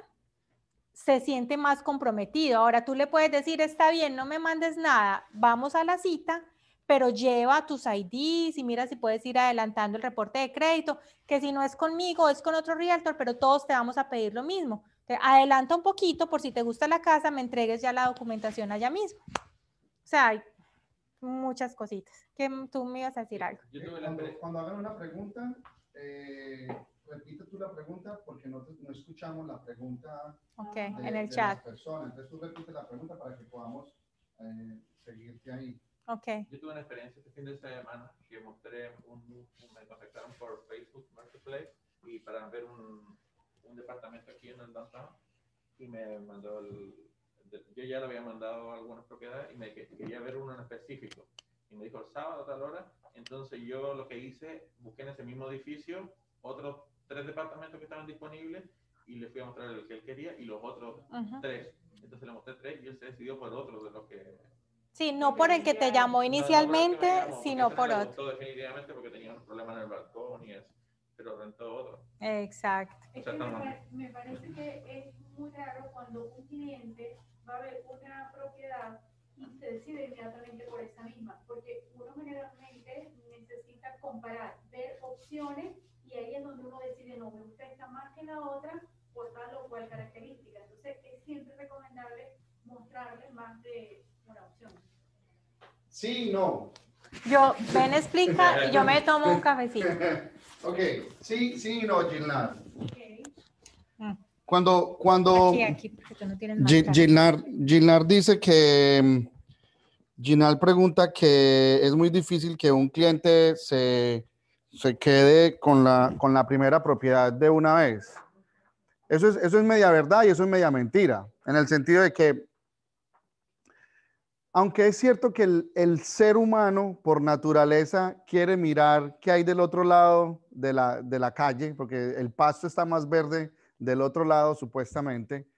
se siente más comprometido. Ahora tú le puedes decir, está bien, no me mandes nada, vamos a la cita, pero lleva tus IDs y mira si puedes ir adelantando el reporte de crédito, que si no es conmigo, es con otro realtor, pero todos te vamos a pedir lo mismo. Te adelanta un poquito por si te gusta la casa, me entregues ya la documentación allá mismo. O sea, hay muchas cositas. que ¿Tú me ibas a decir algo? cuando, hagan una pregunta, eh, repite tú la pregunta porque no, no escuchamos la pregunta okay, de, en el chat. Las Entonces tú repite la pregunta para que podamos eh, seguirte ahí. Okay. Yo tuve una experiencia este fin de semana que mostré, un, un, me contactaron por Facebook Marketplace y para ver un, un departamento aquí en el downtown y me mandó el, yo ya le había mandado algunas propiedades y me quería ver uno en específico y me dijo el sábado a tal hora entonces yo lo que hice busqué en ese mismo edificio otros tres departamentos que estaban disponibles y le fui a mostrar el que él quería y los otros tres. Entonces le mostré tres y él se decidió por otro de los que... Sí, no por el que te llamó inicialmente, llamó, sino por otro. definitivamente porque tenía un problema en el balcón y eso, pero rentó otro. Exacto. me, me parece que es muy raro cuando un cliente va a ver una propiedad y se decide inmediatamente por esa misma, porque uno generalmente necesita comparar, ver opciones y ahí es donde uno decide, no, me gusta esta más que la otra por tal o cual característica. Entonces es siempre recomendable mostrarle más de una opción. Sí, no. Yo, ven explica y yo me tomo un cafecito. ok, sí, sí, no, Gilnar. Mm. Cuando, cuando aquí, aquí, no Gilnar dice que mm, Gilnar pregunta que es muy difícil que un cliente se se quede con la, con la primera propiedad de una vez. Eso es, eso es media verdad y eso es media mentira, en el sentido de que, aunque es cierto que el, ser humano por naturaleza quiere mirar qué hay del otro lado de la, de la calle, porque el pasto está más verde del otro lado supuestamente,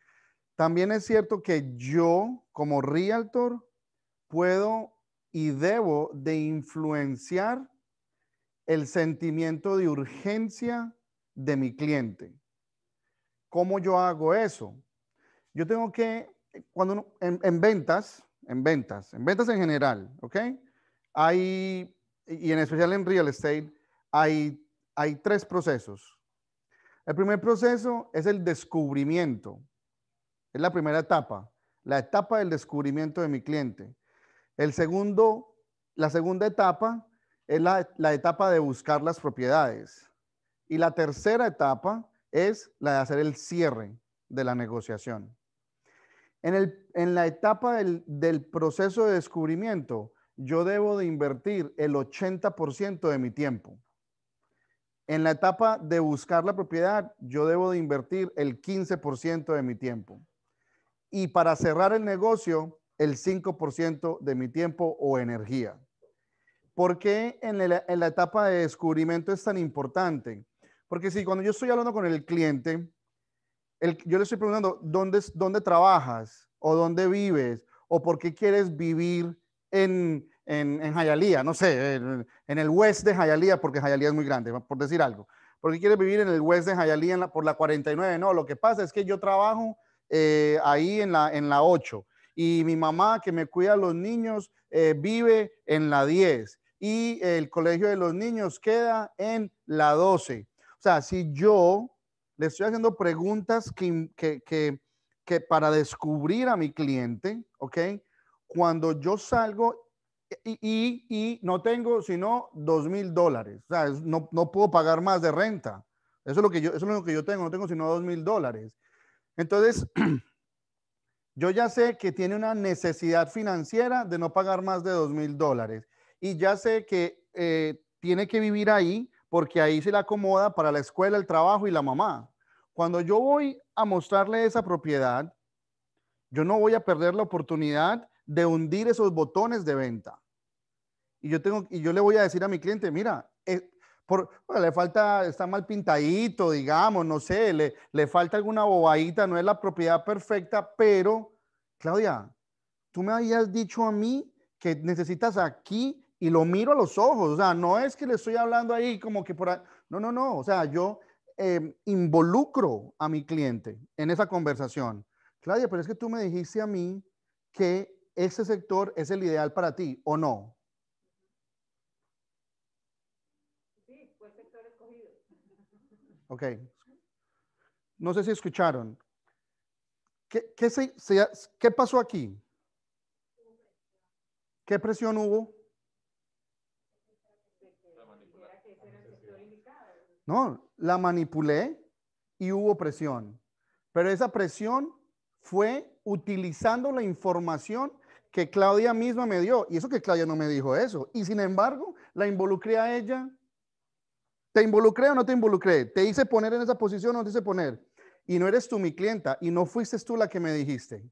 también es cierto que yo como realtor puedo y debo de influenciar el sentimiento de urgencia de mi cliente. ¿Cómo yo hago eso? Yo tengo que, cuando en, ventas, en ventas, en ventas en general, ¿ok? Hay, y en especial en real estate, hay, hay tres procesos. El primer proceso es el descubrimiento. Es la primera etapa, la etapa del descubrimiento de mi cliente. El segundo, la segunda etapa es la, etapa de buscar las propiedades. Y la tercera etapa es la de hacer el cierre de la negociación. En, la etapa del, del proceso de descubrimiento, yo debo de invertir el 80% de mi tiempo. En la etapa de buscar la propiedad, yo debo de invertir el 15% de mi tiempo. Y para cerrar el negocio, el 5% de mi tiempo o energía. ¿Por qué en la, etapa de descubrimiento es tan importante? Porque si cuando yo estoy hablando con el cliente, yo le estoy preguntando, ¿dónde, ¿dónde trabajas? ¿O dónde vives? ¿O por qué quieres vivir en, en, en Hialeah? No sé, en, el west de Hialeah, porque Hialeah es muy grande, por decir algo. ¿Por qué quieres vivir en el west de Hialeah en por la 49? No, lo que pasa es que yo trabajo eh, ahí en la, en la 8 y mi mamá que me cuida a los niños eh, vive en la 10 y el colegio de los niños queda en la 12. O sea, si yo le estoy haciendo preguntas que, que, que, que para descubrir a mi cliente, ¿ok? Cuando yo salgo y, y, y no tengo sino dos mil dólares, o sea, no, no puedo pagar más de renta. Eso es lo que yo, eso es lo que yo tengo, no tengo sino dos mil dólares. Entonces, yo ya sé que tiene una necesidad financiera de no pagar más de dos mil dólares y ya sé que eh, tiene que vivir ahí porque ahí se le acomoda para la escuela, el trabajo y la mamá. Cuando yo voy a mostrarle esa propiedad, yo no voy a perder la oportunidad de hundir esos botones de venta. Y yo, tengo, y yo le voy a decir a mi cliente, mira, eh, por, le falta, está mal pintadito, digamos, no sé, le, le falta alguna bobadita, no es la propiedad perfecta, pero, Claudia, tú me habías dicho a mí que necesitas aquí y lo miro a los ojos. O sea, no es que le estoy hablando ahí como que por... Ahí, no, no, no. O sea, yo em, involucro a mi cliente en esa conversación. Claudia, pero es que tú me dijiste a mí que ese sector es el ideal para ti, ¿o no? Sí, fue el sector escogido. Ok. No sé si escucharon. ¿Qué, ¿qué pasó aquí? ¿Qué presión hubo? No, la manipulé y hubo presión. Pero esa presión fue utilizando la información que Claudia misma me dio. Y eso que Claudia no me dijo eso. Y sin embargo, la involucré a ella. ¿Te involucré o no te involucré? ¿Te hice poner en esa posición o no te hice poner? Y no eres tú mi clienta y no fuiste tú la que me dijiste.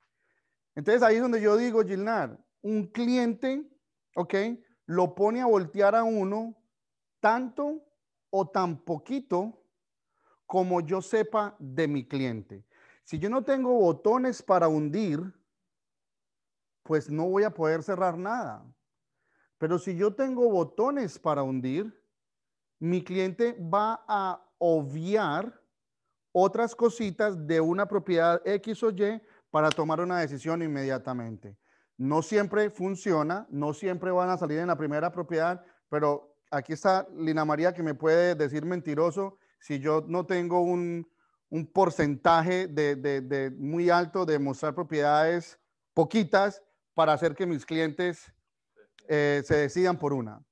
Entonces ahí es donde yo digo, Gilnar, un cliente, ¿ok? Lo pone a voltear a uno tanto o tan poquito como yo sepa de mi cliente. Si yo no tengo botones para hundir, pues no voy a poder cerrar nada. Pero si yo tengo botones para hundir, mi cliente va a obviar otras cositas de una propiedad X o Y para tomar una decisión inmediatamente. No siempre funciona, no siempre van a salir en la primera propiedad, pero aquí está Lina María que me puede decir mentiroso si yo no tengo un, porcentaje de, muy alto de mostrar propiedades poquitas para hacer que mis clientes eh, se decidan por una.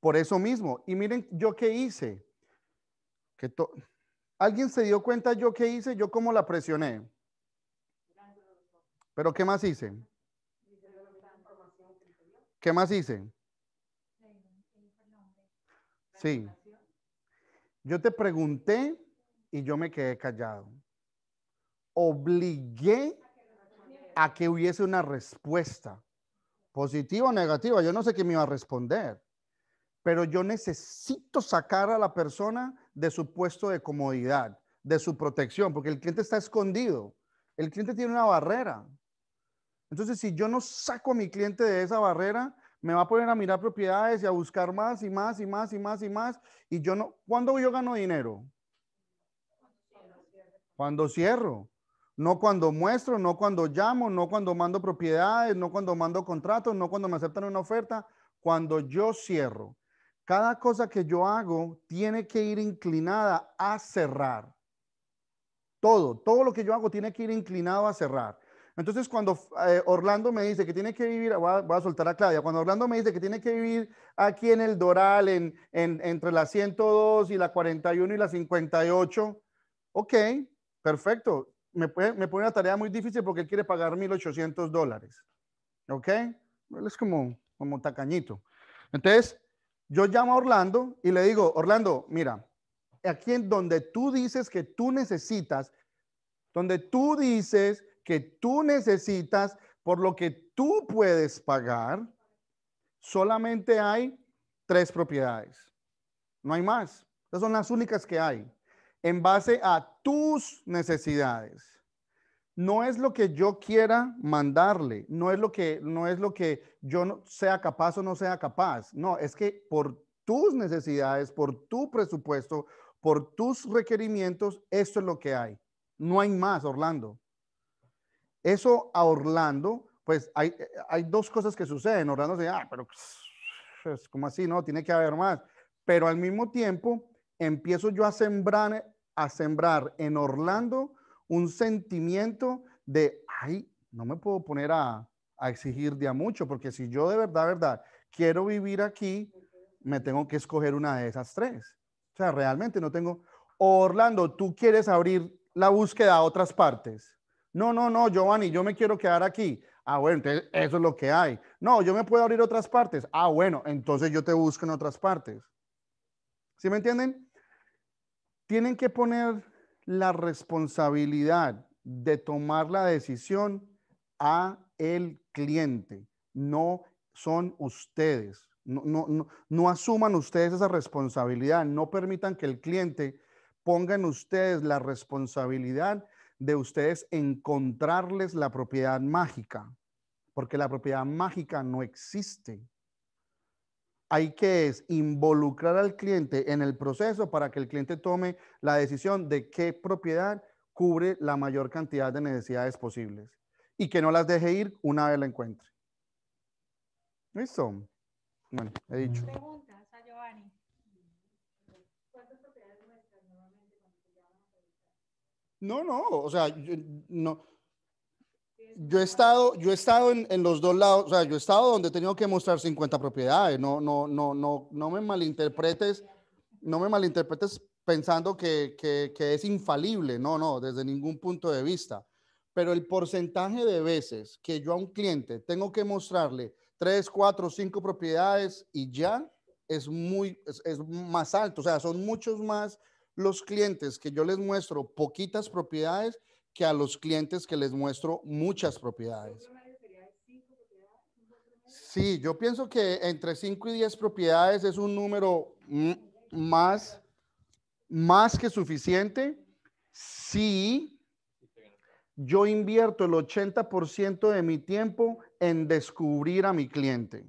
Por eso mismo. Y miren, yo qué hice. Que ¿Alguien se dio cuenta yo qué hice? Yo cómo la presioné. Pero ¿qué más hice? ¿Qué más hice? Sí. Yo te pregunté y yo me quedé callado. Obligué a que hubiese una respuesta, positiva o negativa. Yo no sé qué me iba a responder, pero yo necesito sacar a la persona de su puesto de comodidad, de su protección, porque el cliente está escondido. El cliente tiene una barrera. Entonces, si yo no saco a mi cliente de esa barrera, me va a poner a mirar propiedades y a buscar más y más y más y más y más. Y yo no, ¿cuándo yo gano dinero? Cuando cierro. No cuando muestro, no cuando llamo, no cuando mando propiedades, no cuando mando contratos, no cuando me aceptan una oferta. Cuando yo cierro. Cada cosa que yo hago tiene que ir inclinada a cerrar. Todo, todo lo que yo hago tiene que ir inclinado a cerrar. Entonces, cuando eh, Orlando me dice que tiene que vivir, voy a, soltar a Claudia, cuando Orlando me dice que tiene que vivir aquí en el Doral, en, entre la 102 y la 41 y la 58, ok, perfecto. Me, pone una tarea muy difícil porque quiere pagar 1.800 dólares. ¿Ok? es como, como tacañito. Entonces, yo llamo a Orlando y le digo, Orlando, mira, aquí en donde tú dices que tú necesitas, donde tú dices que tú necesitas, por lo que tú puedes pagar, solamente hay tres propiedades. No hay más. Esas son las únicas que hay. En base a tus necesidades. No es lo que yo quiera mandarle, no es lo que no es lo que yo sea capaz o no sea capaz. No, es que por tus necesidades, por tu presupuesto, por tus requerimientos, esto es lo que hay. No hay más, Orlando. Eso a Orlando, pues hay, eh, hay dos cosas que suceden. Orlando se dice, ah, pero es pues, como así, no, tiene que haber más. Pero al mismo tiempo empiezo yo a sembrar, a sembrar en Orlando un sentimiento de, ay, no me puedo poner a, a exigir de mucho, porque si yo de verdad, verdad, quiero vivir aquí, me tengo que escoger una de esas tres. O sea, realmente no tengo. Orlando, tú quieres abrir la búsqueda a otras partes. No, no, no, Giovanni, yo me quiero quedar aquí. Ah, bueno, entonces eso es lo que hay. No, yo me puedo abrir otras partes. Ah, bueno, entonces yo te busco en otras partes. ¿Sí me entienden? Tienen que poner la responsabilidad de tomar la decisión a el cliente. No son ustedes. No, no, no, no asuman ustedes esa responsabilidad. No permitan que el cliente ponga en ustedes la responsabilidad de ustedes encontrarles la propiedad mágica, porque la propiedad mágica no existe. Hay que involucrar al cliente en el proceso para que el cliente tome la decisión de qué propiedad cubre la mayor cantidad de necesidades posibles y que no las deje ir una vez la encuentre. ¿Listo? Bueno, he dicho. No, no, o sea, yo, no. Yo he estado, yo he estado en, los dos lados, o sea, yo he estado donde he tenido que mostrar 50 propiedades, no, no, no, no, no me malinterpretes, no me malinterpretes pensando que, es infalible, no, no, desde ningún punto de vista. Pero el porcentaje de veces que yo a un cliente tengo que mostrarle 3, 4, cinco propiedades y ya es muy, es más alto, o sea, son muchos más los clientes que yo les muestro poquitas propiedades que a los clientes que les muestro muchas propiedades. Sí, yo pienso que entre 5 y 10 propiedades es un número más, más que suficiente si yo invierto el 80% de mi tiempo en descubrir a mi cliente.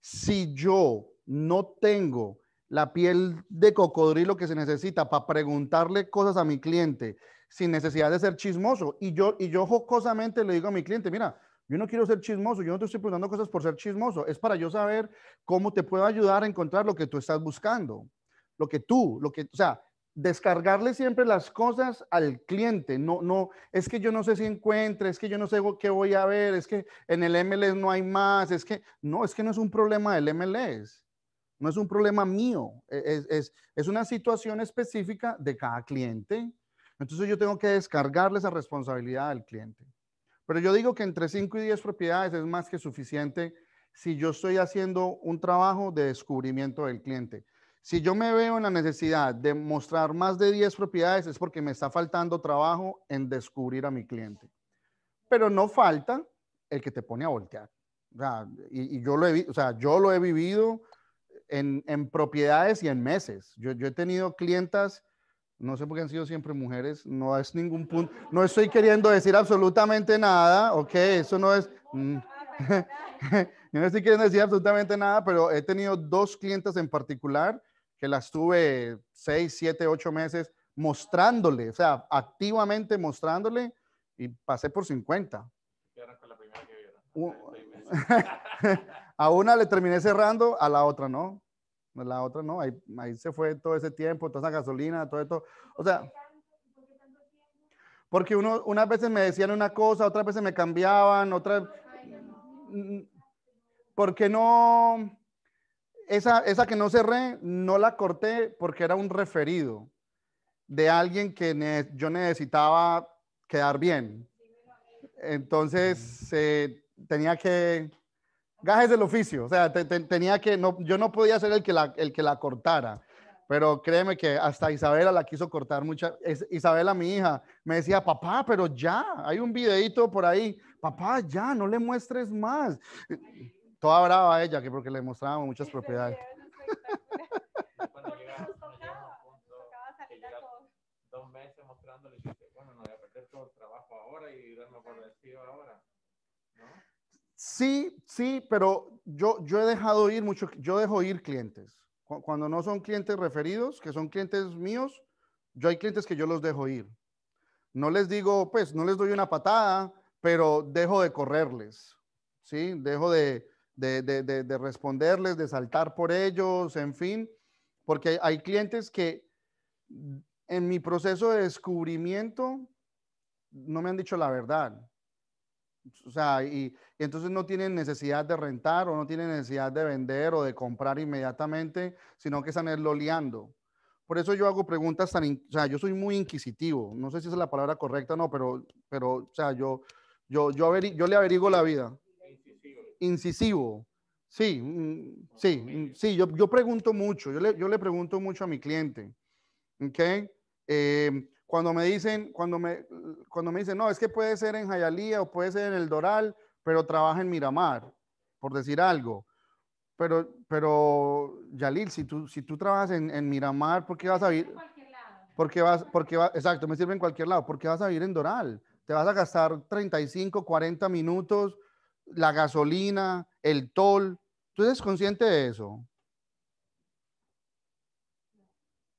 Si yo no tengo la piel de cocodrilo que se necesita para preguntarle cosas a mi cliente sin necesidad de ser chismoso. Y yo, y yo jocosamente le digo a mi cliente, mira, yo no quiero ser chismoso, yo no te estoy preguntando cosas por ser chismoso, es para yo saber cómo te puedo ayudar a encontrar lo que tú estás buscando, lo que tú, lo que, o sea, descargarle siempre las cosas al cliente, no, no, es que yo no sé si encuentre, es que yo no sé qué voy a ver, es que en el MLS no hay más, es que, no, es que no es un problema del MLS no es un problema mío, e-, es, una situación específica de cada cliente. Entonces yo tengo que descargarle esa responsabilidad al cliente. Pero yo digo que entre 5 y 10 propiedades es más que suficiente si yo estoy haciendo un trabajo de descubrimiento del cliente. Si yo me veo en la necesidad de mostrar más de 10 propiedades es porque me está faltando trabajo en descubrir a mi cliente. Pero no falta el que te pone a voltear. y, yo lo he vivido, en, propiedades y en meses. Yo, he tenido clientas, no sé por qué han sido siempre mujeres, no es ningún punto, no estoy queriendo decir absolutamente nada, ok, eso no es... yo mm, no estoy queriendo decir absolutamente nada, pero he tenido dos clientas en particular que las tuve seis, siete, ocho meses mostrándole, o sea, activamente mostrándole y pasé por 50. ¿Qué con la primera que a una le terminé cerrando, a la otra no. La otra no, ahí, se fue todo ese tiempo, toda esa gasolina, todo esto. O sea, porque uno, unas veces me decían una cosa, otras veces me cambiaban, otras... Porque no... Esa, esa que no cerré, no la corté porque era un referido de alguien que yo necesitaba quedar bien. Entonces, tenía que gajes del oficio, o sea, tenía que, no, yo no podía ser el que, la, el que la cortara, pero créeme que hasta Isabela la quiso cortar muchas, Isabela mi hija me decía, papá, pero ya, hay un videito por ahí, papá, ya, no le muestres más. Toda brava ella, que porque le mostrábamos muchas propiedades. mostrándole bueno, no voy a perder todo el trabajo ahora y ahora. Sí, sí, pero yo, yo he dejado ir mucho, yo dejo ir clientes. Cuando no son clientes referidos, que son clientes míos, yo hay clientes que yo los dejo ir. No les digo, pues, no les doy una patada, pero dejo de correrles, ¿sí? Dejo de, de, de, de responderles, de saltar por ellos, en fin, porque hay clientes que en mi proceso de descubrimiento no me han dicho la verdad. O sea, y, entonces no tienen necesidad de rentar o no tienen necesidad de vender o de comprar inmediatamente, sino que están loleando. Por eso yo hago preguntas tan, o sea, yo soy muy inquisitivo, no sé si es la palabra correcta o no, pero, pero, o sea, yo, yo, yo, yo le averigo la vida. Incisivo. Sí, mm, sí, mm, sí, yo, pregunto mucho, yo le, pregunto mucho a mi cliente. ¿Ok? Eh, cuando me dicen, cuando me, cuando me dicen, no, es que puede ser en Jayalía o puede ser en el Doral, pero trabaja en Miramar, por decir algo. Pero, pero Yalil, si tú, si tú trabajas en, en Miramar, ¿por qué vas a vivir? Porque vas, porque va, exacto, me sirve en cualquier lado, ¿Por qué vas a vivir en Doral. Te vas a gastar 35, 40 minutos, la gasolina, el tol. ¿Tú eres consciente de eso?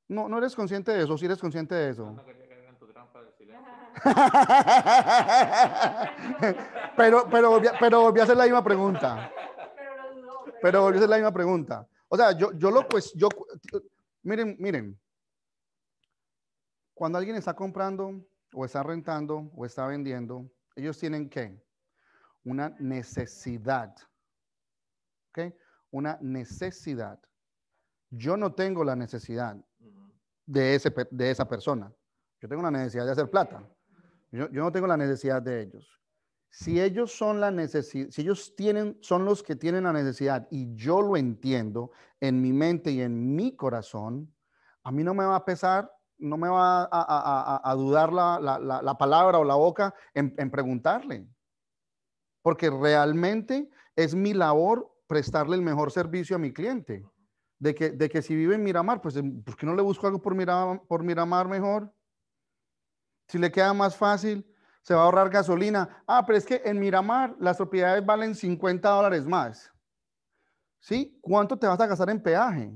No, no eres consciente de eso, sí eres consciente de eso. pero, pero, pero volví a hacer la misma pregunta. Pero volví a hacer la misma pregunta. O sea, yo, lo pues, yo, miren, miren. Cuando alguien está comprando o está rentando o está vendiendo, ellos tienen ¿qué? una necesidad. ¿Ok? Una necesidad. Yo no tengo la necesidad de, de esa persona. Yo tengo la necesidad de hacer plata. Yo, no tengo la necesidad de ellos. Si ellos son la si ellos tienen, son los que tienen la necesidad y yo lo entiendo en mi mente y en mi corazón, a mí no me va a pesar, no me va a, dudar la, palabra o la boca en, en preguntarle. Porque realmente es mi labor prestarle el mejor servicio a mi cliente de que, si vive en Miramar, pues em, ¿por qué no le busco algo por Miramar, por Miramar mejor? Si le queda más fácil, se va a ahorrar gasolina. Ah, pero es que en Miramar las propiedades valen 50 dólares más. ¿Sí? ¿Cuánto te vas a gastar en peaje?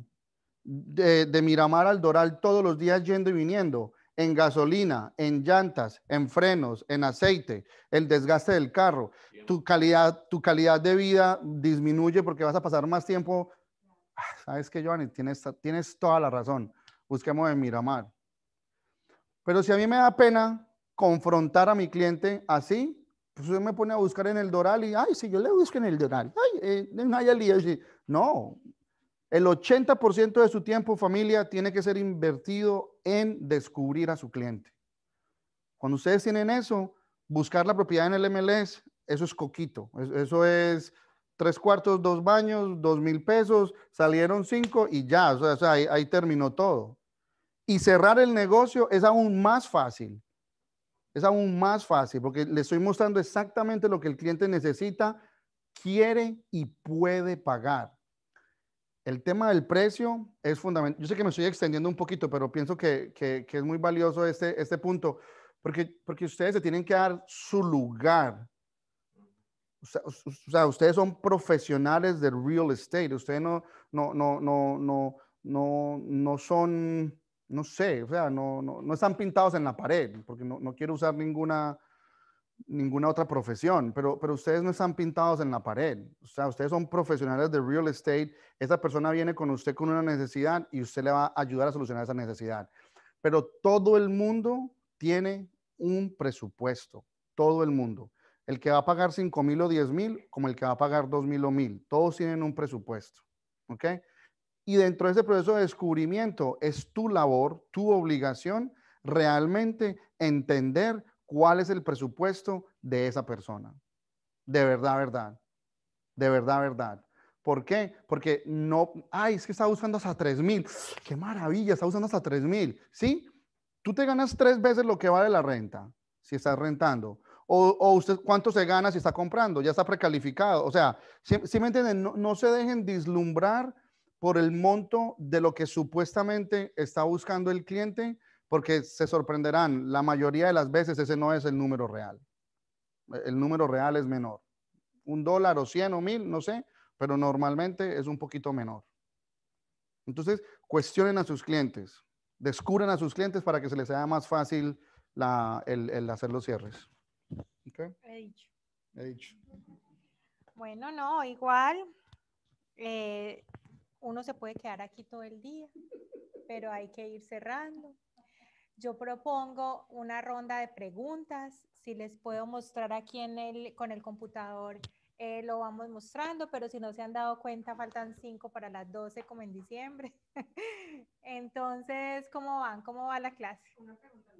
De, Miramar al Doral todos los días yendo y viniendo, en gasolina, en llantas, en frenos, en aceite, el desgaste del carro. Tu calidad, tu calidad de vida disminuye porque vas a pasar más tiempo sabes que Giovanni, tienes, tienes toda la razón, busquemos en Miramar. Pero si a mí me da pena confrontar a mi cliente así, pues usted me pone a buscar en el Doral y, ay, si yo le busco en el Doral, ay, eh, en no. El 80% de su tiempo, familia, tiene que ser invertido en descubrir a su cliente. Cuando ustedes tienen eso, buscar la propiedad en el MLS, eso es coquito, eso es tres cuartos, dos baños, dos mil pesos, salieron cinco y ya, o sea, ahí, terminó todo. Y cerrar el negocio es aún más fácil. Es aún más fácil porque le estoy mostrando exactamente lo que el cliente necesita, quiere y puede pagar. El tema del precio es fundamental. Yo sé que me estoy extendiendo un poquito, pero pienso que, es muy valioso este, este punto, porque, porque ustedes se tienen que dar su lugar o sea, ustedes son profesionales del real estate, ustedes no, no, no, no, no, no, no son, no sé, o sea, no, no, no están pintados en la pared, porque no, no, quiero usar ninguna, ninguna otra profesión, pero, pero ustedes no están pintados en la pared, o sea, ustedes son profesionales del real estate, esa persona viene con usted con una necesidad y usted le va a ayudar a solucionar esa necesidad. Pero todo el mundo tiene un presupuesto, todo el mundo el que va a pagar 5 mil o 10 mil, como el que va a pagar 2 mil o mil. Todos tienen un presupuesto. ¿Ok? Y dentro de ese proceso de descubrimiento es tu labor, tu obligación realmente entender cuál es el presupuesto de esa persona. De verdad, verdad. De verdad, verdad. ¿Por qué? Porque no, ay, es que está usando hasta 3 mil. Qué maravilla, está usando hasta 3 mil. ¿Sí? Tú te ganas tres veces lo que vale la renta si estás rentando. O, usted cuánto se gana si está comprando, ya está precalificado. O sea, si, me entienden, no, se dejen deslumbrar por el monto de lo que supuestamente está buscando el cliente, porque se sorprenderán. La mayoría de las veces ese no es el número real. El número real es menor. Un dólar o cien o mil, no sé, pero normalmente es un poquito menor. Entonces, cuestionen a sus clientes, descubran a sus clientes para que se les sea más fácil el hacer los cierres. He dicho. Bueno, no, igual eh, uno se puede quedar aquí todo el día, pero hay que ir cerrando. Yo propongo una ronda de preguntas. Si les puedo mostrar aquí en el, con el computador, eh, lo vamos mostrando, pero si no se han dado cuenta, faltan cinco para las doce como en diciembre. Entonces, ¿cómo van? ¿Cómo va la clase? Una pregunta.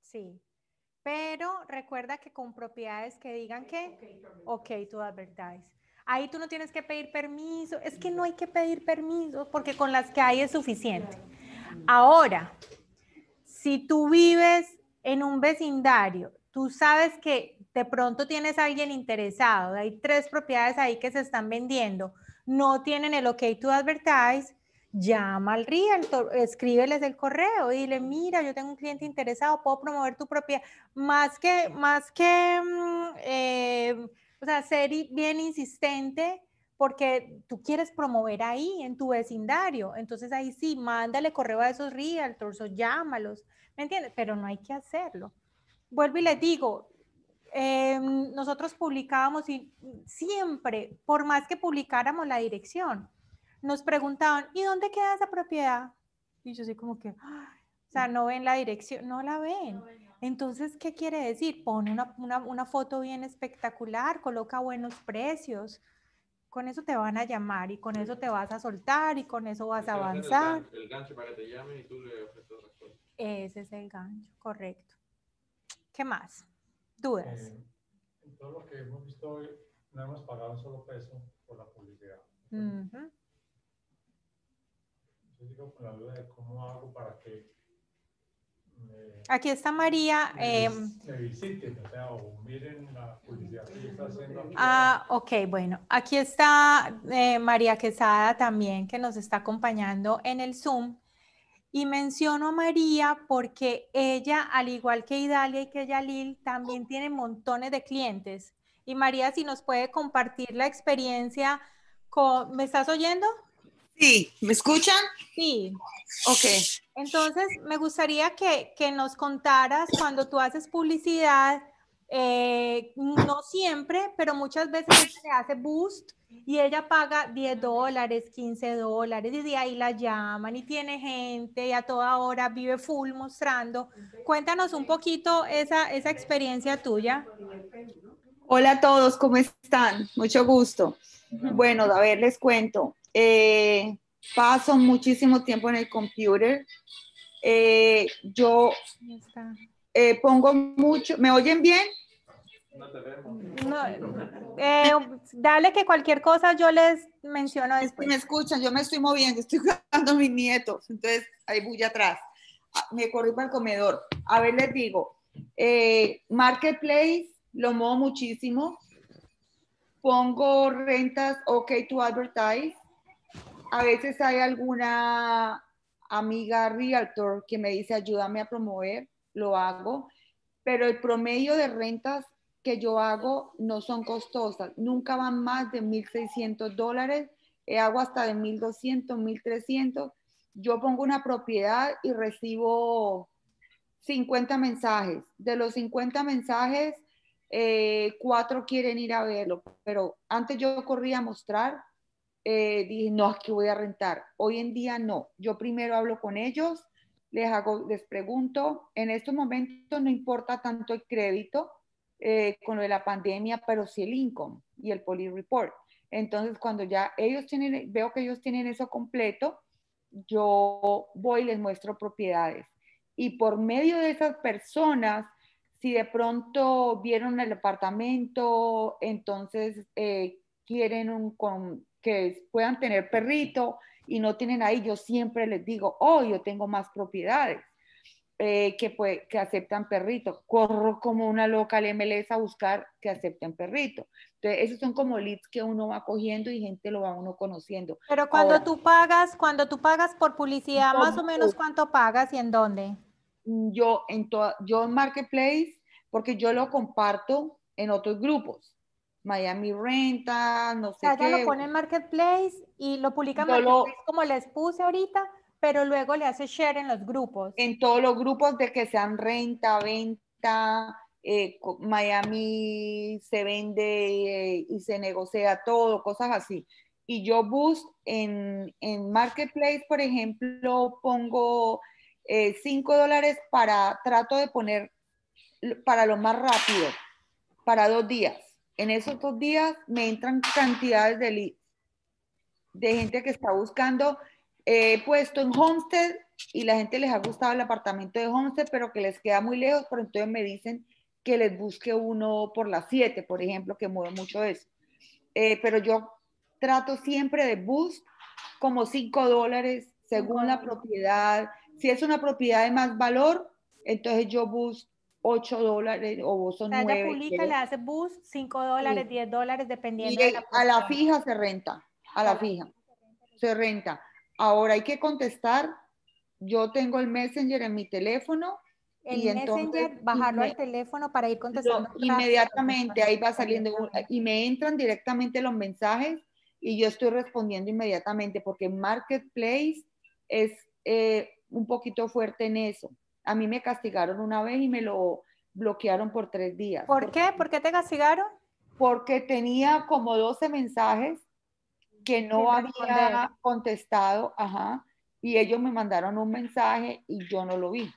Sí. Pero recuerda que con propiedades que digan que, ok, to advertise. Ahí tú no tienes que pedir permiso. Es que no hay que pedir permiso porque con las que hay es suficiente. Mm. Ahora, si tú vives en un vecindario, tú sabes que de pronto tienes a alguien interesado, hay tres propiedades ahí que se están vendiendo, no tienen el OK to advertise, llama al realtor, escríbeles el correo y dile, mira, yo tengo un cliente interesado, puedo promover tu propiedad. Más que, más que, mm, eh, o sea, ser bien insistente porque tú quieres promover ahí, en tu vecindario. Entonces ahí sí, mándale correo a esos realtors o llámalos, ¿me entiendes? Pero no hay que hacerlo. Vuelvo y les digo, Em, nosotros publicábamos y siempre, por más que publicáramos la dirección, nos preguntaban, ¿y dónde queda esa propiedad? Y yo soy como que, ah, o sea, no ven la dirección, no la ven. Entonces, ¿qué quiere decir? Pone una, una, foto bien espectacular, coloca buenos precios, con eso te van a llamar y con eso te vas a soltar y con eso vas a avanzar. El, gancho para que te llamen y tú le ofreces Ese es el gancho, correcto. ¿Qué más? Dudas. Eh, en todo lo que hemos visto hoy, no hemos pagado un solo peso por la publicidad. Uh Yo digo con la duda de cómo hago para que eh, Aquí está María. Me, eh, me visiten, o sea, o miren la publicidad que está haciendo. Aquí. Ah, ok, bueno. Aquí está eh, María Quesada también, que nos está acompañando en el Zoom. Y menciono a María porque ella, al igual que Idalia y que Yalil, también tiene montones de clientes. Y María, si nos puede compartir la experiencia ¿Me estás oyendo? Sí, ¿me escuchan? Sí. Ok. Entonces, me gustaría que, que nos contaras cuando tú haces publicidad, eh, no siempre, pero muchas veces se hace boost y ella paga 10 dólares, 15 dólares y de ahí la llaman y tiene gente y a toda hora vive full mostrando. Cuéntanos un poquito esa, esa experiencia tuya. Hola a todos, ¿cómo están? Mucho gusto. Bueno, a ver, les cuento. Eh, paso muchísimo tiempo en el computer. Eh, yo eh, pongo mucho, ¿me oyen bien? No te eh, vemos. dale que cualquier cosa yo les menciono después. Me escuchan, yo me estoy moviendo, estoy jugando a mis nietos, entonces hay bulla atrás. Ah, me corrí para el comedor. A ver, les digo, eh, Marketplace lo muevo muchísimo. Pongo rentas OK to advertise. A veces hay alguna amiga realtor que me dice ayúdame a promover lo hago, pero el promedio de rentas que yo hago no son costosas, nunca van más de 1.600 dólares, eh, hago hasta de 1.200, 1.300. Yo pongo una propiedad y recibo 50 mensajes. De los 50 mensajes, eh, cuatro quieren ir a verlo, pero antes yo corría a mostrar, eh, dije, no, aquí voy a rentar. Hoy en día no, yo primero hablo con ellos, les, hago, les pregunto, en estos momentos no importa tanto el crédito eh, con lo de la pandemia, pero sí el income y el police report. Entonces, cuando ya ellos tienen, veo que ellos tienen eso completo, yo voy y les muestro propiedades. Y por medio de esas personas, si de pronto vieron el apartamento, entonces eh, quieren un, que puedan tener perrito, y no tienen ahí, yo siempre les digo, oh, yo tengo más propiedades. Eh, que, que aceptan perrito. Corro como una loca al MLS a buscar que acepten perrito. Entonces, esos son como leads que uno va cogiendo y gente lo va uno conociendo. Pero cuando tú pagas, cuando tú pagas por publicidad, más o menos cuánto pagas y en dónde? Yo en, yo en Marketplace, porque yo lo comparto en otros grupos. Miami Renta, no sé. qué. ella lo pone en Marketplace y lo publica en Marketplace como les puse ahorita, pero luego le hace share en los grupos. En todos los grupos de que sean renta, venta, eh, Miami se vende eh, y se negocia todo, cosas así. Y yo Boost en, Marketplace, por ejemplo, pongo 5 eh, dólares para, trato de poner para lo más rápido, para dos días en esos dos días me entran cantidades de de gente que está buscando eh, puesto en Homestead y la gente les ha gustado el apartamento de Homestead, pero que les queda muy lejos, pero entonces me dicen que les busque uno por las 7, por ejemplo, que mueve mucho eso. Eh, pero yo trato siempre de bus como cinco dólares según la propiedad. Si es una propiedad de más valor, entonces yo busco. 8 dólares o son 9. 9. La pública le hace bus 5 dólares, 10 dólares, dependiendo. a la fija se renta, a la fija se renta. Ahora hay que contestar. Yo tengo el Messenger en mi teléfono. El y Messenger, bajarlo al teléfono para ir contestando. inmediatamente, ahí va saliendo y me entran directamente los mensajes y yo estoy respondiendo inmediatamente porque Marketplace es eh, un poquito fuerte en eso. A mí me castigaron una vez y me lo bloquearon por tres días. ¿Por, qué? ¿Por qué te castigaron? Porque tenía como 12 mensajes que no había contestado, ajá, y ellos me mandaron un mensaje y yo no lo vi.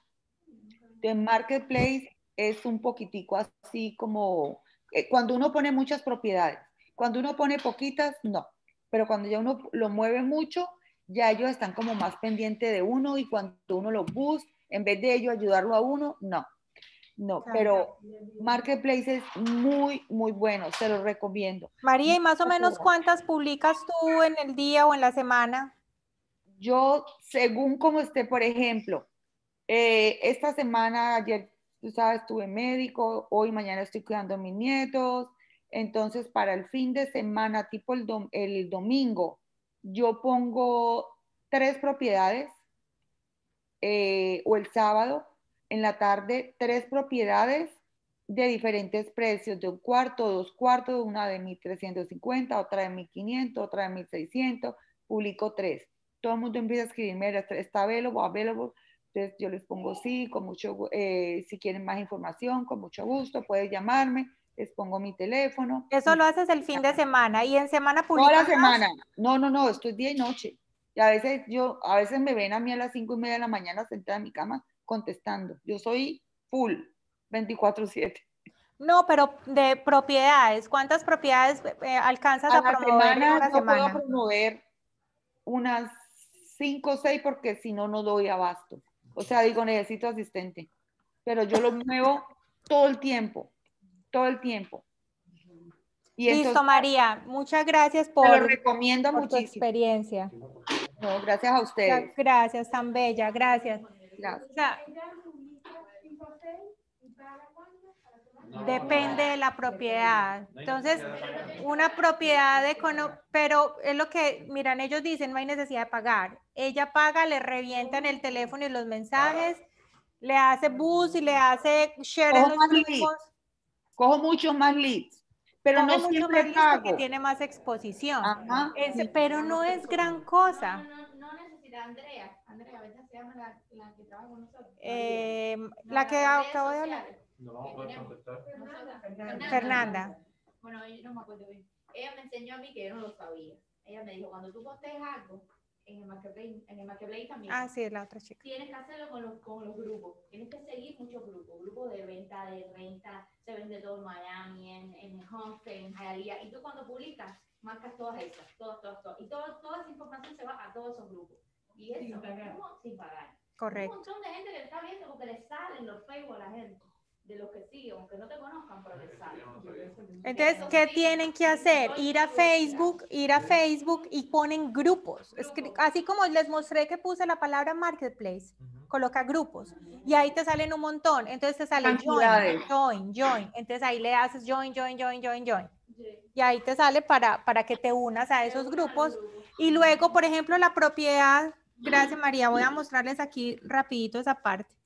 De Marketplace es un poquitico así como, eh, cuando uno pone muchas propiedades, cuando uno pone poquitas, no, pero cuando ya uno lo mueve mucho, ya ellos están como más pendiente de uno y cuando uno lo busca, en vez de ello ayudarlo a uno, no. No, pero Marketplace es muy, muy bueno, se lo recomiendo. María, ¿y más o menos cuántas publicas tú en el día o en la semana? Yo, según como esté, por ejemplo, eh, esta semana, ayer, tú sabes, estuve médico, hoy, mañana estoy cuidando a mis nietos, entonces para el fin de semana, tipo el, el domingo, yo pongo tres propiedades eh, o el sábado en la tarde tres propiedades de diferentes precios, de un cuarto, dos cuartos, una de 1350, otra de 1500, otra de 1600, publico tres. Todo el mundo empieza a escribirme, este, está available, available. Entonces yo les pongo sí, con mucho, eh, si quieren más información, con mucho gusto, puedes llamarme, les pongo mi teléfono. Eso lo haces el fin de semana y en semana publicas. Toda la semana. No, no, no, esto es día y noche. Y a veces yo, a veces me ven a mí a las cinco y media de la mañana sentada en mi cama contestando. Yo soy full, 24-7. No, pero de propiedades, ¿cuántas propiedades eh, eh, alcanzas a, promover semana, una no semana? puedo promover unas cinco o seis porque si no, no doy abasto. O sea, digo, necesito asistente. Pero yo lo muevo todo el tiempo, todo el tiempo. Listo, María, muchas gracias por, tu experiencia. No, gracias a ustedes. Gracias, tan bella, gracias. Depende de la propiedad. Entonces, una propiedad de pero es lo que, miran, ellos dicen, no hay necesidad de pagar. Ella paga, le revientan el teléfono y los mensajes, le hace bus y le hace share Cojo más Cojo muchos más leads pero no siempre disco que tiene más exposición. pero no es gran cosa. No, no, necesita Andrea. Andrea, a veces se llama la, que trabaja con nosotros. Eh, la que acabo de hablar. No, Fernanda. Fernanda. Bueno, yo no me acuerdo bien. Ella me enseñó a mí que yo no lo sabía. Ella me dijo, cuando tú postees algo, en el Macablay, en el también. Ah, sí, la otra chica. Tienes que hacerlo con los, con los grupos. Tienes que seguir muchos grupos. Grupos de venta, de renta, se vende todo en Miami, en, en Homestead, en Hialeah. Y tú cuando publicas, marcas todas esas, todas, todas, todas. Y todo, toda esa información se va a todos esos grupos. Y eso, sin pagar. Sin pagar. Correcto. Un montón de gente que está viendo porque le salen los Facebook a la gente de lo que sí, aunque no te conozcan, pero Entonces, ¿qué tienen que hacer? Ir a Facebook, ir a Facebook y ponen grupos. Así como les mostré que puse la palabra marketplace, coloca grupos y ahí te salen un montón. Entonces te sale join, join, join. Entonces ahí le haces join, join, join, join, join. Y ahí te sale para, para que te unas a esos grupos. Y luego, por ejemplo, la propiedad. Gracias María, voy a mostrarles aquí rapidito esa parte.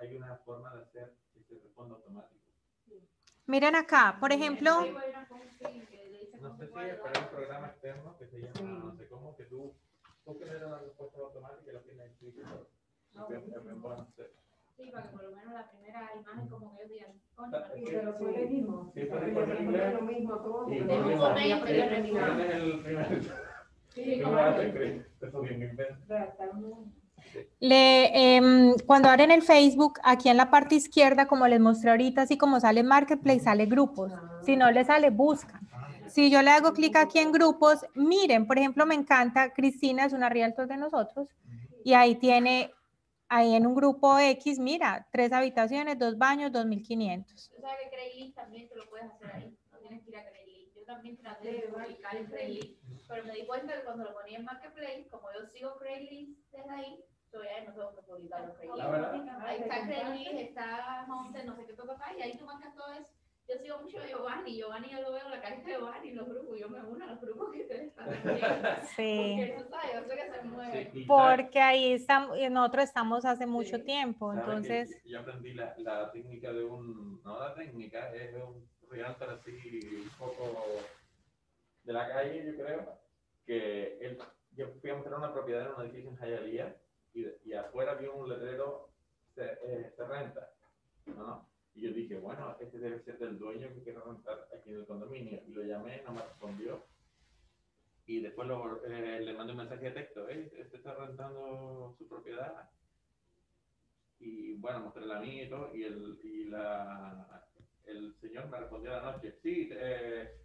hay una forma de hacer este fondo automático. Miren acá, por ejemplo. No sé si es para un programa externo que se llama, no sé cómo, que tú, tú generas la respuesta automática y la tienes escrita. Eh, sí, para que por lo menos la primera imagen como que ellos digan, Y se lo fue el mismo. Sí, fue lo mismo a todos. Y por mismo, el primer. Sí, como. Eso bien, bien. Le, em, cuando abren el Facebook, aquí en la parte izquierda, como les mostré ahorita, así como sale Marketplace, sale grupos. Si no le sale, busca Si yo le hago clic aquí en grupos, miren, por ejemplo, me encanta, Cristina es una realtor de nosotros, y ahí tiene, ahí en un grupo X, mira, tres habitaciones, dos baños, 2500. Tú sabes que también te lo puedes hacer ahí, no tienes que ir a Yo también traté de en pero me di cuenta que cuando lo ponía en Marketplace, como yo sigo Craigslist desde ahí, todavía no tengo que publicar los Craigslist. Ahí está Craigslist, está Jonathan, no sé qué, papá, y ahí tú marcas todo eso. Yo sigo mucho a Giovanni, Giovanni yo lo veo en la calle de Giovanni, los grupos, yo me uno a los grupos que ustedes están haciendo. Sí. Porque yo sé que se mueve. Porque ahí estamos, nosotros estamos hace mucho tiempo, entonces. Yo aprendí la, la técnica de un, no la técnica, es un realtor así un poco de la calle, yo creo, que él, yo fui a mostrar una propiedad en un edificio en Jayalía y, y, afuera vio un letrero, eh, se, renta, ¿no? Y yo dije, bueno, este debe ser del dueño que quiere rentar aquí en el condominio. Y lo llamé, no me respondió. Y después lo, eh, le mandé un mensaje de texto, ¿eh? Este está rentando su propiedad. Y bueno, mostré la mía y todo. Y el, y la, el señor me respondió la noche, sí, eh,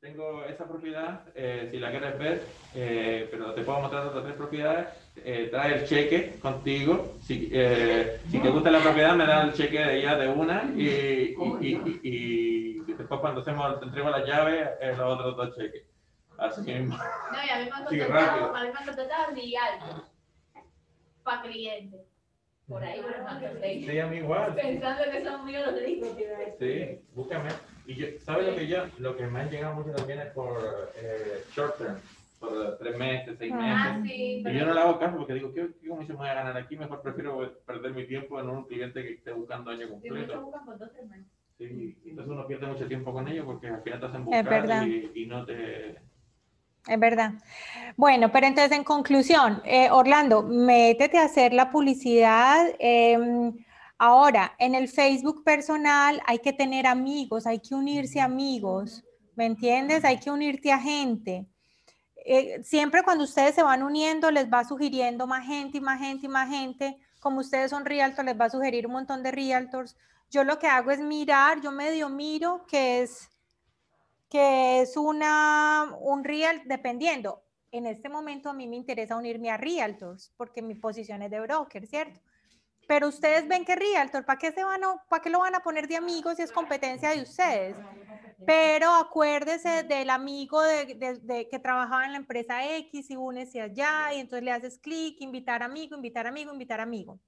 tengo esa propiedad, eh, si la quieres ver, eh, pero te puedo mostrar otras tres propiedades. Eh, trae el cheque contigo. Si, te gusta la propiedad, me da el cheque de ella de una y, y, y, después cuando hacemos, te entrego la llave, los otros dos cheques. Así mismo. No, y a mí me han contratado, y algo. para clientes. Por ahí Sí, a mí igual. Pensando que son míos los Sí, búscame. Y yo, ¿sabes lo que yo, lo que más llega mucho también es por eh, short term, por tres meses, seis ah, meses? Ah, sí, pero... Y yo no le hago caso porque digo, ¿qué, qué comisión voy a ganar aquí? Mejor prefiero perder mi tiempo en un cliente que esté buscando año completo. buscan por dos, tres meses. Sí, entonces uno pierde mucho tiempo con ellos porque al final te hacen buscar y, y no te... Es verdad. Bueno, pero entonces en conclusión, eh, Orlando, métete a hacer la publicidad. Eh, Ahora, en el Facebook personal hay que tener amigos, hay que unirse a amigos, ¿me entiendes? Hay que unirte a gente. Eh, siempre cuando ustedes se van uniendo, les va sugiriendo más gente y más gente y más gente. Como ustedes son realtors, les va a sugerir un montón de realtors. Yo lo que hago es mirar, yo medio miro que es que es una un real dependiendo. En este momento a mí me interesa unirme a realtors porque mi posición es de broker, ¿cierto? Pero ustedes ven que realtor, ¿para qué, se van ¿para qué lo van a poner de amigo si es competencia de ustedes? Pero acuérdese del amigo de, que trabajaba en la empresa X y únese allá y entonces le haces clic, invitar amigo, invitar amigo, invitar amigo.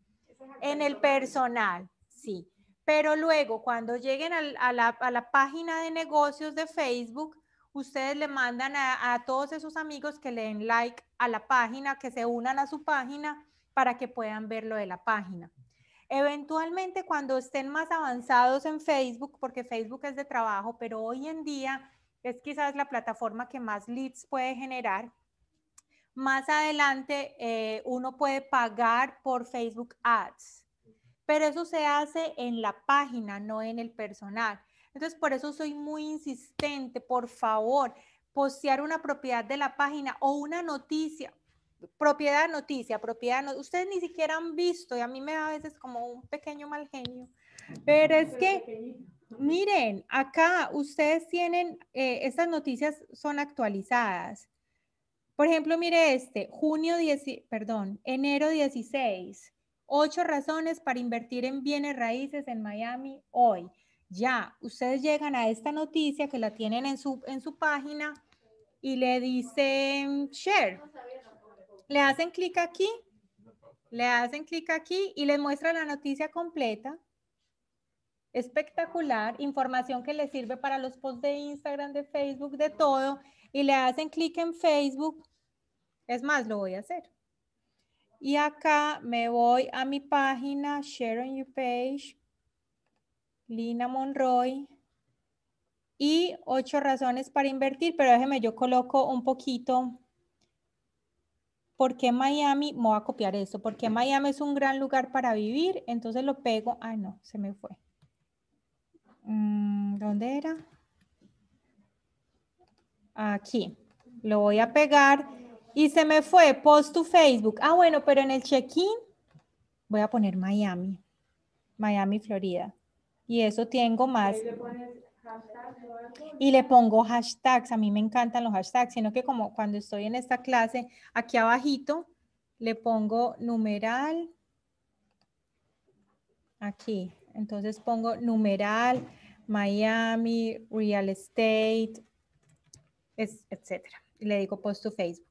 En el personal, sí. Pero luego, cuando lleguen a, la, a la, página de negocios de Facebook, ustedes le mandan a, a todos esos amigos que le den like a la página, que se unan a su página para que puedan ver lo de la página. Eventualmente cuando estén más avanzados en Facebook, porque Facebook es de trabajo, pero hoy en día es quizás la plataforma que más leads puede generar. Más adelante eh, uno puede pagar por Facebook Ads, pero eso se hace en la página, no en el personal. Entonces, por eso soy muy insistente, por favor, postear una propiedad de la página o una noticia, propiedad noticia, propiedad no, ustedes ni siquiera han visto y a mí me da a veces como un pequeño mal genio, pero es que miren, acá ustedes tienen, eh, estas noticias son actualizadas. Por ejemplo, mire este, junio 10, perdón, enero 16, ocho razones para invertir en bienes raíces en Miami hoy. Ya, ustedes llegan a esta noticia que la tienen en su, en su página y le dicen share. Le hacen clic aquí, le hacen clic aquí y les muestra la noticia completa. Espectacular, información que les sirve para los posts de Instagram, de Facebook, de todo. Y le hacen clic en Facebook. Es más, lo voy a hacer. Y acá me voy a mi página, Share on Your Page, Lina Monroy, y ocho razones para invertir, pero déjeme, yo coloco un poquito ¿por qué Miami? Me voy a copiar esto. ¿Por qué Miami es un gran lugar para vivir? Entonces lo pego. Ah, no, se me fue. Mm, ¿Dónde era? Aquí. Lo voy a pegar. Y se me fue. Post to Facebook. Ah, bueno, pero en el check-in voy a poner Miami. Miami, Florida. Y eso tengo más. Y le pongo hashtags, a mí me encantan los hashtags, sino que como cuando estoy en esta clase, aquí abajito le pongo numeral, aquí, entonces pongo numeral, Miami, real estate, etc. Y le digo post to Facebook.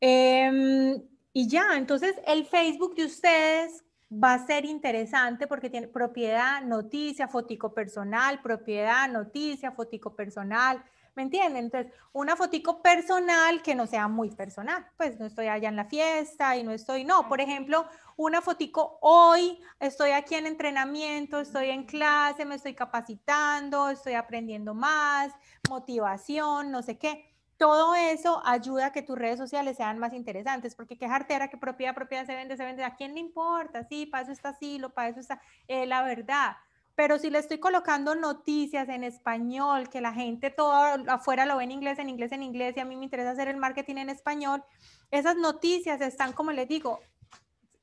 Em, y ya, entonces el Facebook de ustedes va a ser interesante porque tiene propiedad, noticia, fotico personal, propiedad, noticia, fotico personal. ¿Me entienden? Entonces, una fotico personal que no sea muy personal. Pues no estoy allá en la fiesta y no estoy, no, por ejemplo, una fotico hoy, estoy aquí en entrenamiento, estoy en clase, me estoy capacitando, estoy aprendiendo más, motivación, no sé qué todo eso ayuda a que tus redes sociales sean más interesantes, porque qué jartera, que propiedad, propiedad se vende, se vende, ¿a quién le importa? Sí, para eso está así, lo para eso está, eh, la verdad. Pero si le estoy colocando noticias en español, que la gente todo afuera lo ve en inglés, en inglés, en inglés, y a mí me interesa hacer el marketing en español, esas noticias están, como les digo,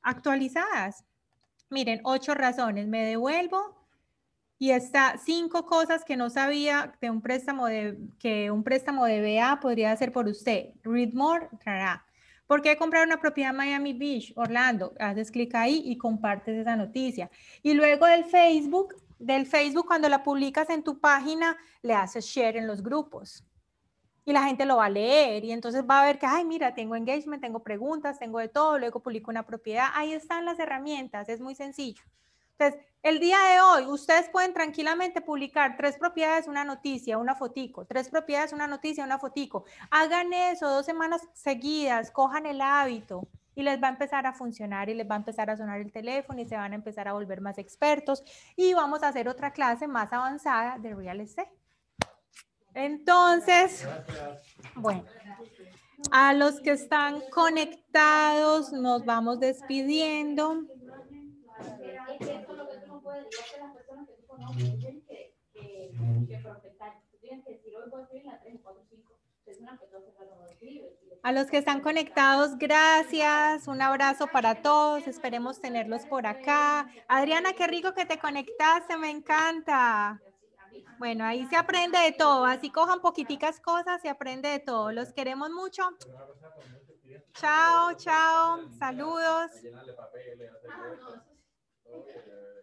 actualizadas. Miren, ocho razones. Me devuelvo, y está cinco cosas que no sabía de un préstamo de, que un préstamo de BA podría hacer por usted. Read more, trará. ¿Por qué comprar una propiedad en Miami Beach, Orlando? Haces clic ahí y compartes esa noticia. Y luego del Facebook, del Facebook cuando la publicas en tu página, le haces share en los grupos. Y la gente lo va a leer y entonces va a ver que, ay, mira, tengo engagement, tengo preguntas, tengo de todo, luego publico una propiedad. Ahí están las herramientas, es muy sencillo. Entonces, el día de hoy, ustedes pueden tranquilamente publicar tres propiedades, una noticia, una fotico, tres propiedades, una noticia, una fotico. Hagan eso dos semanas seguidas, cojan el hábito y les va a empezar a funcionar y les va a empezar a sonar el teléfono y se van a empezar a volver más expertos y vamos a hacer otra clase más avanzada de real estate. Entonces, bueno, a los que están conectados nos vamos despidiendo a los que están conectados, gracias. Un abrazo para todos. Esperemos tenerlos por acá. Adriana, qué rico que te conectaste. Me encanta. Bueno, ahí se aprende de todo. Así cojan poquiticas cosas, y aprende de todo. Los queremos mucho. Chao, chao. Saludos. Ah,